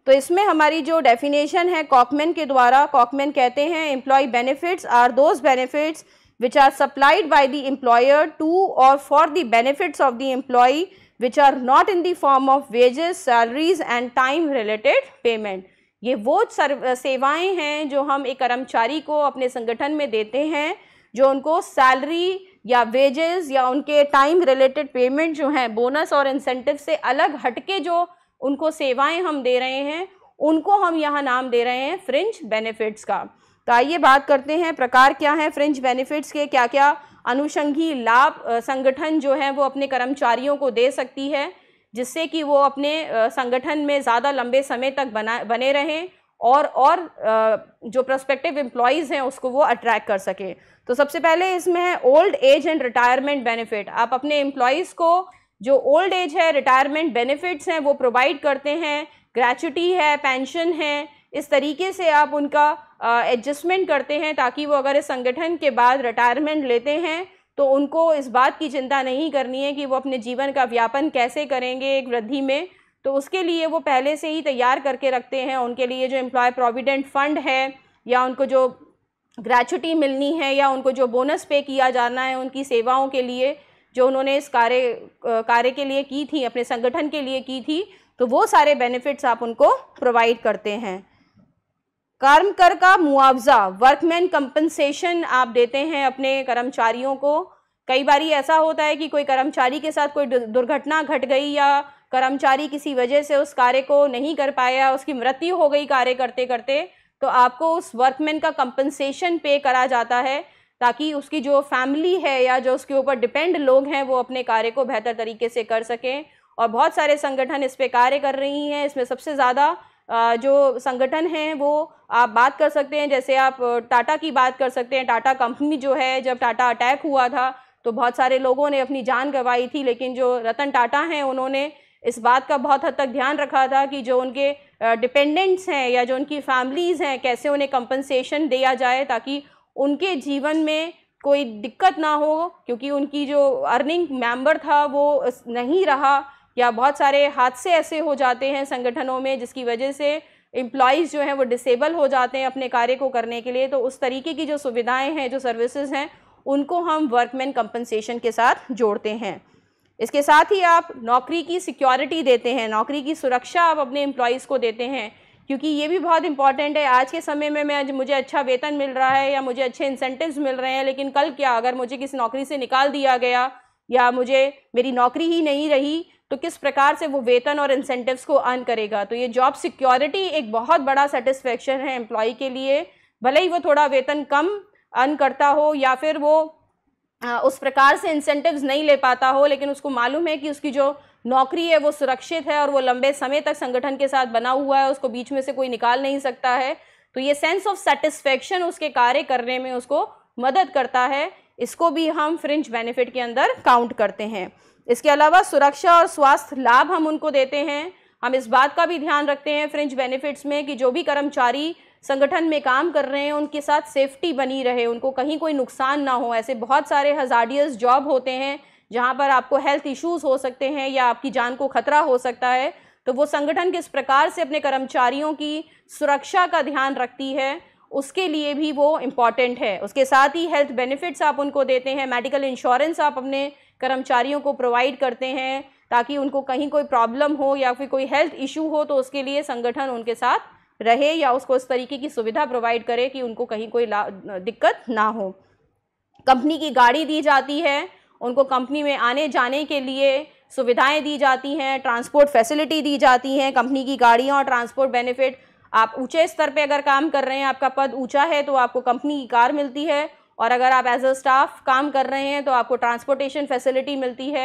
तो इसमें हमारी जो डेफिनेशन है कॉकमैन के द्वारा कॉकमैन कहते हैं employee benefits are those benefits which are supplied by the employer to or for the benefits of the employee which are not in the form of wages, salaries and time related payment. ये वो सेवाएं हैं जो हम एक कर्मचारी को अपने संगठन में देते हैं जो उनको सैलरी या वेजेस या उनके टाइम रिलेटेड पेमेंट जो हैं बोनस और इंसेंटिव से अलग हटके जो उनको सेवाएं हम दे रहे हैं उनको हम यहाँ नाम दे रहे हैं फ्रिंज बेनिफिट्स का तो आइए बात करते हैं प्रकार क्या है फ्रिंज बेनिफिट्स के क्या क्या अनुषंगी लाभ संगठन जो है वो अपने कर्मचारियों को दे सकती है जिससे कि वो अपने संगठन में ज़्यादा लंबे समय तक बना बने रहें और और जो प्रोस्पेक्टिव एम्प्लॉयज़ हैं उसको वो अट्रैक्ट कर सकें तो सबसे पहले इसमें है old age and retirement benefit आप अपने एम्प्लॉयज़ को जो ओल्ड एज है रिटायरमेंट बेनिफिट्स हैं वो प्रोवाइड करते हैं ग्रेचुटी है पेंशन है इस तरीके से आप उनका एडजस्टमेंट करते हैं ताकि वो अगर इस संगठन के बाद रिटायरमेंट लेते हैं तो उनको इस बात की चिंता नहीं करनी है कि वो अपने जीवन का व्यापन कैसे करेंगे एक वृद्धि में तो उसके लिए वो पहले से ही तैयार करके रखते हैं उनके लिए जो एम्प्लॉय प्रोविडेंट फ़ंड है या उनको जो ग्रेचुटी मिलनी है या उनको जो बोनस पे किया जाना है उनकी सेवाओं के लिए जो उन्होंने इस कार्य कार्य के लिए की थी अपने संगठन के लिए की थी तो वो सारे बेनिफिट्स आप उनको प्रोवाइड करते हैं कर्म कर का मुआवजा वर्कमैन कंपनसेशन आप देते हैं अपने कर्मचारियों को कई बार ऐसा होता है कि कोई कर्मचारी के साथ कोई दुर्घटना घट गई या कर्मचारी किसी वजह से उस कार्य को नहीं कर पाया उसकी मृत्यु हो गई कार्य करते करते तो आपको उस वर्कमैन का कंपनसेशन पे करा जाता है ताकि उसकी जो फैमिली है या जो उसके ऊपर डिपेंड लोग हैं वो अपने कार्य को बेहतर तरीके से कर सकें और बहुत सारे संगठन इस पर कार्य कर रही हैं इसमें सबसे ज़्यादा जो संगठन हैं वो आप बात कर सकते हैं जैसे आप टाटा की बात कर सकते हैं टाटा कंपनी जो है जब टाटा अटैक हुआ था तो बहुत सारे लोगों ने अपनी जान गंवाई थी लेकिन जो रतन टाटा हैं उन्होंने इस बात का बहुत हद तक ध्यान रखा था कि जो उनके डिपेंडेंट्स हैं या जो उनकी फैमिलीज़ हैं कैसे उन्हें कंपनसेशन दिया जाए ताकि उनके जीवन में कोई दिक्कत ना हो क्योंकि उनकी जो अर्निंग मेंबर था वो नहीं रहा या बहुत सारे हादसे ऐसे हो जाते हैं संगठनों में जिसकी वजह से एम्प्लॉयज़ जो हैं वो डिसेबल हो जाते हैं अपने कार्य को करने के लिए तो उस तरीके की जो सुविधाएं हैं जो सर्विसेज हैं उनको हम वर्कमैन कंपनसेशन के साथ जोड़ते हैं इसके साथ ही आप नौकरी की सिक्योरिटी देते हैं नौकरी की सुरक्षा आप अपने एम्प्लॉयज़ को देते हैं क्योंकि ये भी बहुत इंपॉर्टेंट है आज के समय में मैं मुझे अच्छा वेतन मिल रहा है या मुझे अच्छे इंसेंटिव्स मिल रहे हैं लेकिन कल क्या अगर मुझे किसी नौकरी से निकाल दिया गया या मुझे मेरी नौकरी ही नहीं रही तो किस प्रकार से वो वेतन और इंसेंटिव्स को अर्न करेगा तो ये जॉब सिक्योरिटी एक बहुत बड़ा सेटिस्फेक्शन है एम्प्लॉय के लिए भले ही वो थोड़ा वेतन कम अर्न करता हो या फिर वो उस प्रकार से इंसेंटिव्स नहीं ले पाता हो लेकिन उसको मालूम है कि उसकी जो नौकरी है वो सुरक्षित है और वो लंबे समय तक संगठन के साथ बना हुआ है उसको बीच में से कोई निकाल नहीं सकता है तो ये सेंस ऑफ सेटिस्फेक्शन उसके कार्य करने में उसको मदद करता है इसको भी हम फ्रिंज बेनिफिट के अंदर काउंट करते हैं इसके अलावा सुरक्षा और स्वास्थ्य लाभ हम उनको देते हैं हम इस बात का भी ध्यान रखते हैं फ्रिंज बेनिफिट्स में कि जो भी कर्मचारी संगठन में काम कर रहे हैं उनके साथ सेफ्टी बनी रहे उनको कहीं कोई नुकसान ना हो ऐसे बहुत सारे हजारडियस जॉब होते हैं जहाँ पर आपको हेल्थ इश्यूज हो सकते हैं या आपकी जान को खतरा हो सकता है तो वो संगठन किस प्रकार से अपने कर्मचारियों की सुरक्षा का ध्यान रखती है उसके लिए भी वो इम्पॉर्टेंट है उसके साथ ही हेल्थ बेनिफिट्स आप उनको देते हैं मेडिकल इंश्योरेंस आप अपने कर्मचारियों को प्रोवाइड करते हैं ताकि उनको कहीं कोई प्रॉब्लम हो या फिर कोई हेल्थ इशू हो तो उसके लिए संगठन उनके साथ रहे या उसको इस तरीके की सुविधा प्रोवाइड करे कि उनको कहीं कोई दिक्कत ना हो कंपनी की गाड़ी दी जाती है उनको कंपनी में आने जाने के लिए सुविधाएं दी जाती हैं ट्रांसपोर्ट फैसिलिटी दी जाती हैं कंपनी की गाड़ियाँ और ट्रांसपोर्ट बेनिफिट आप ऊंचे स्तर पे अगर काम कर रहे हैं आपका पद ऊंचा है तो आपको कंपनी की कार मिलती है और अगर आप एज अ स्टाफ काम कर रहे हैं तो आपको ट्रांसपोर्टेशन फैसिलिटी मिलती है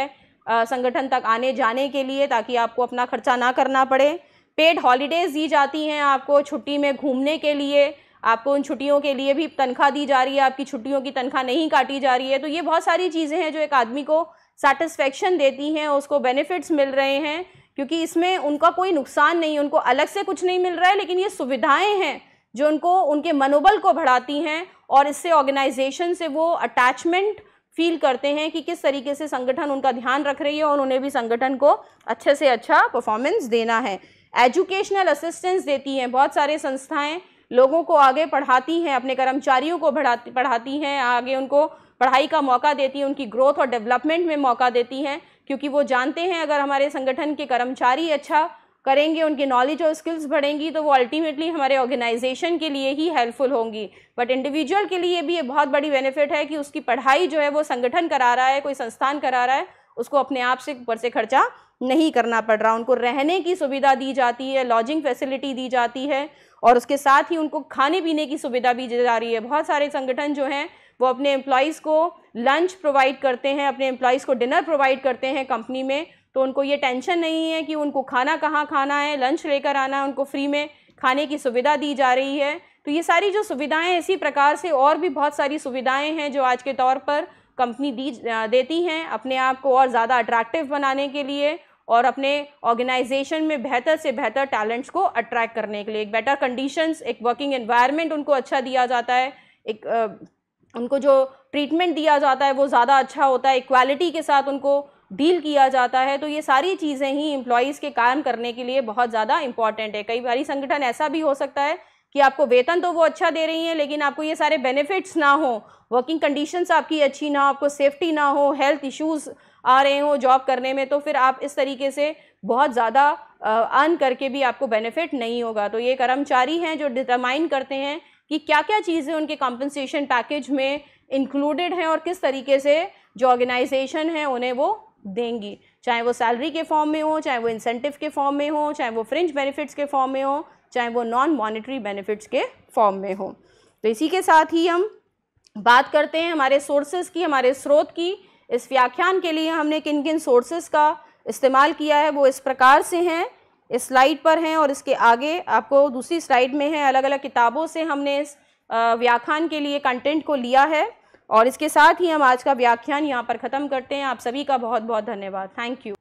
संगठन तक आने जाने के लिए ताकि आपको अपना खर्चा ना करना पड़े पेड हॉलीडेज़ दी जाती हैं आपको छुट्टी में घूमने के लिए आपको उन छुट्टियों के लिए भी तनख्वाह दी जा रही है आपकी छुट्टियों की तनख्वाह नहीं काटी जा रही है तो ये बहुत सारी चीज़ें हैं जो एक आदमी को सेटिस्फेक्शन देती हैं उसको बेनिफिट्स मिल रहे हैं क्योंकि इसमें उनका कोई नुकसान नहीं उनको अलग से कुछ नहीं मिल रहा है लेकिन ये सुविधाएं हैं जो उनको उनके मनोबल को बढ़ाती हैं और इससे ऑर्गेनाइजेशन से वो अटैचमेंट फील करते हैं कि किस तरीके से संगठन उनका ध्यान रख रही है और उन्हें भी संगठन को अच्छे से अच्छा परफॉर्मेंस देना है एजुकेशनल असिस्टेंस देती हैं बहुत सारे संस्थाएं लोगों को आगे पढ़ाती हैं अपने कर्मचारियों को बढ़ाती पढ़ाती हैं आगे उनको पढ़ाई का मौका देती हैं उनकी ग्रोथ और डेवलपमेंट में मौका देती हैं क्योंकि वो जानते हैं अगर हमारे संगठन के कर्मचारी अच्छा करेंगे उनकी नॉलेज और स्किल्स बढ़ेंगी तो वो अल्टीमेटली हमारे ऑर्गेनाइजेशन के लिए ही हेल्पफुल होंगी बट इंडिविजुअल के लिए भी ये बहुत बड़ी बेनिफिट है कि उसकी पढ़ाई जो है वो संगठन करा रहा है कोई संस्थान करा रहा है उसको अपने आप से ऊपर से खर्चा नहीं करना पड़ रहा उनको रहने की सुविधा दी जाती है लॉजिंग फैसिलिटी दी जाती है और उसके साथ ही उनको खाने पीने की सुविधा भी दी जा रही है बहुत सारे संगठन जो हैं वो अपने एम्प्लॉयज़ को लंच प्रोवाइड करते हैं अपने एम्प्लॉयज़ को डिनर प्रोवाइड करते हैं कंपनी में तो उनको ये टेंशन नहीं है कि उनको खाना कहाँ खाना है लंच लेकर आना है उनको फ्री में खाने की सुविधा दी जा रही है तो ये सारी जो सुविधाएं इसी प्रकार से और भी बहुत सारी सुविधाएं हैं जो आज के तौर पर कंपनी दी देती हैं अपने आप को और ज़्यादा अट्रैक्टिव बनाने के लिए और अपने ऑर्गेनाइजेशन में बेहतर से बेहतर टैलेंट्स को अट्रैक्ट करने के लिए एक बेटर कंडीशंस एक वर्किंग एनवायरनमेंट उनको अच्छा दिया जाता है एक उनको जो ट्रीटमेंट दिया जाता है वो ज़्यादा अच्छा होता है इक्वालिटी के साथ उनको डील किया जाता है तो ये सारी चीज़ें ही इम्प्लॉयज़ के काम करने के लिए बहुत ज़्यादा इंपॉर्टेंट है कई बार संगठन ऐसा भी हो सकता है कि आपको वेतन तो वो अच्छा दे रही हैं लेकिन आपको ये सारे बेनिफिट्स ना हो वर्किंग कंडीशंस आपकी अच्छी ना हो आपको सेफ्टी ना हो हेल्थ इश्यूज़ आ रहे हो जॉब करने में तो फिर आप इस तरीके से बहुत ज़्यादा अर्न करके भी आपको बेनिफिट नहीं होगा तो ये कर्मचारी हैं जो डिटरमाइन करते हैं कि क्या क्या चीज़ें उनके कॉम्पनसेशन पैकेज में इंक्लूडेड हैं और किस तरीके से जो ऑर्गेनाइजेशन है उन्हें वो देंगी चाहे वो सैलरी के फॉर्म में हो चाहे वो इंसेंटिव के फॉर्म में हो चाहे वो फ्रिंज बेनिफिट्स के फॉर्म में हो चाहे वो नॉन मॉनिटरी बेनिफिट्स के फॉर्म में हो तो इसी के साथ ही हम बात करते हैं हमारे सोर्सेज की हमारे स्रोत की इस व्याख्यान के लिए हमने किन किन सोर्सेज का इस्तेमाल किया है वो इस प्रकार से हैं इस स्लाइड पर हैं और इसके आगे आपको दूसरी स्लाइड में है अलग अलग किताबों से हमने इस व्याख्यान के लिए कंटेंट को लिया है और इसके साथ ही हम आज का व्याख्यान यहाँ पर ख़त्म करते हैं आप सभी का बहुत बहुत धन्यवाद थैंक यू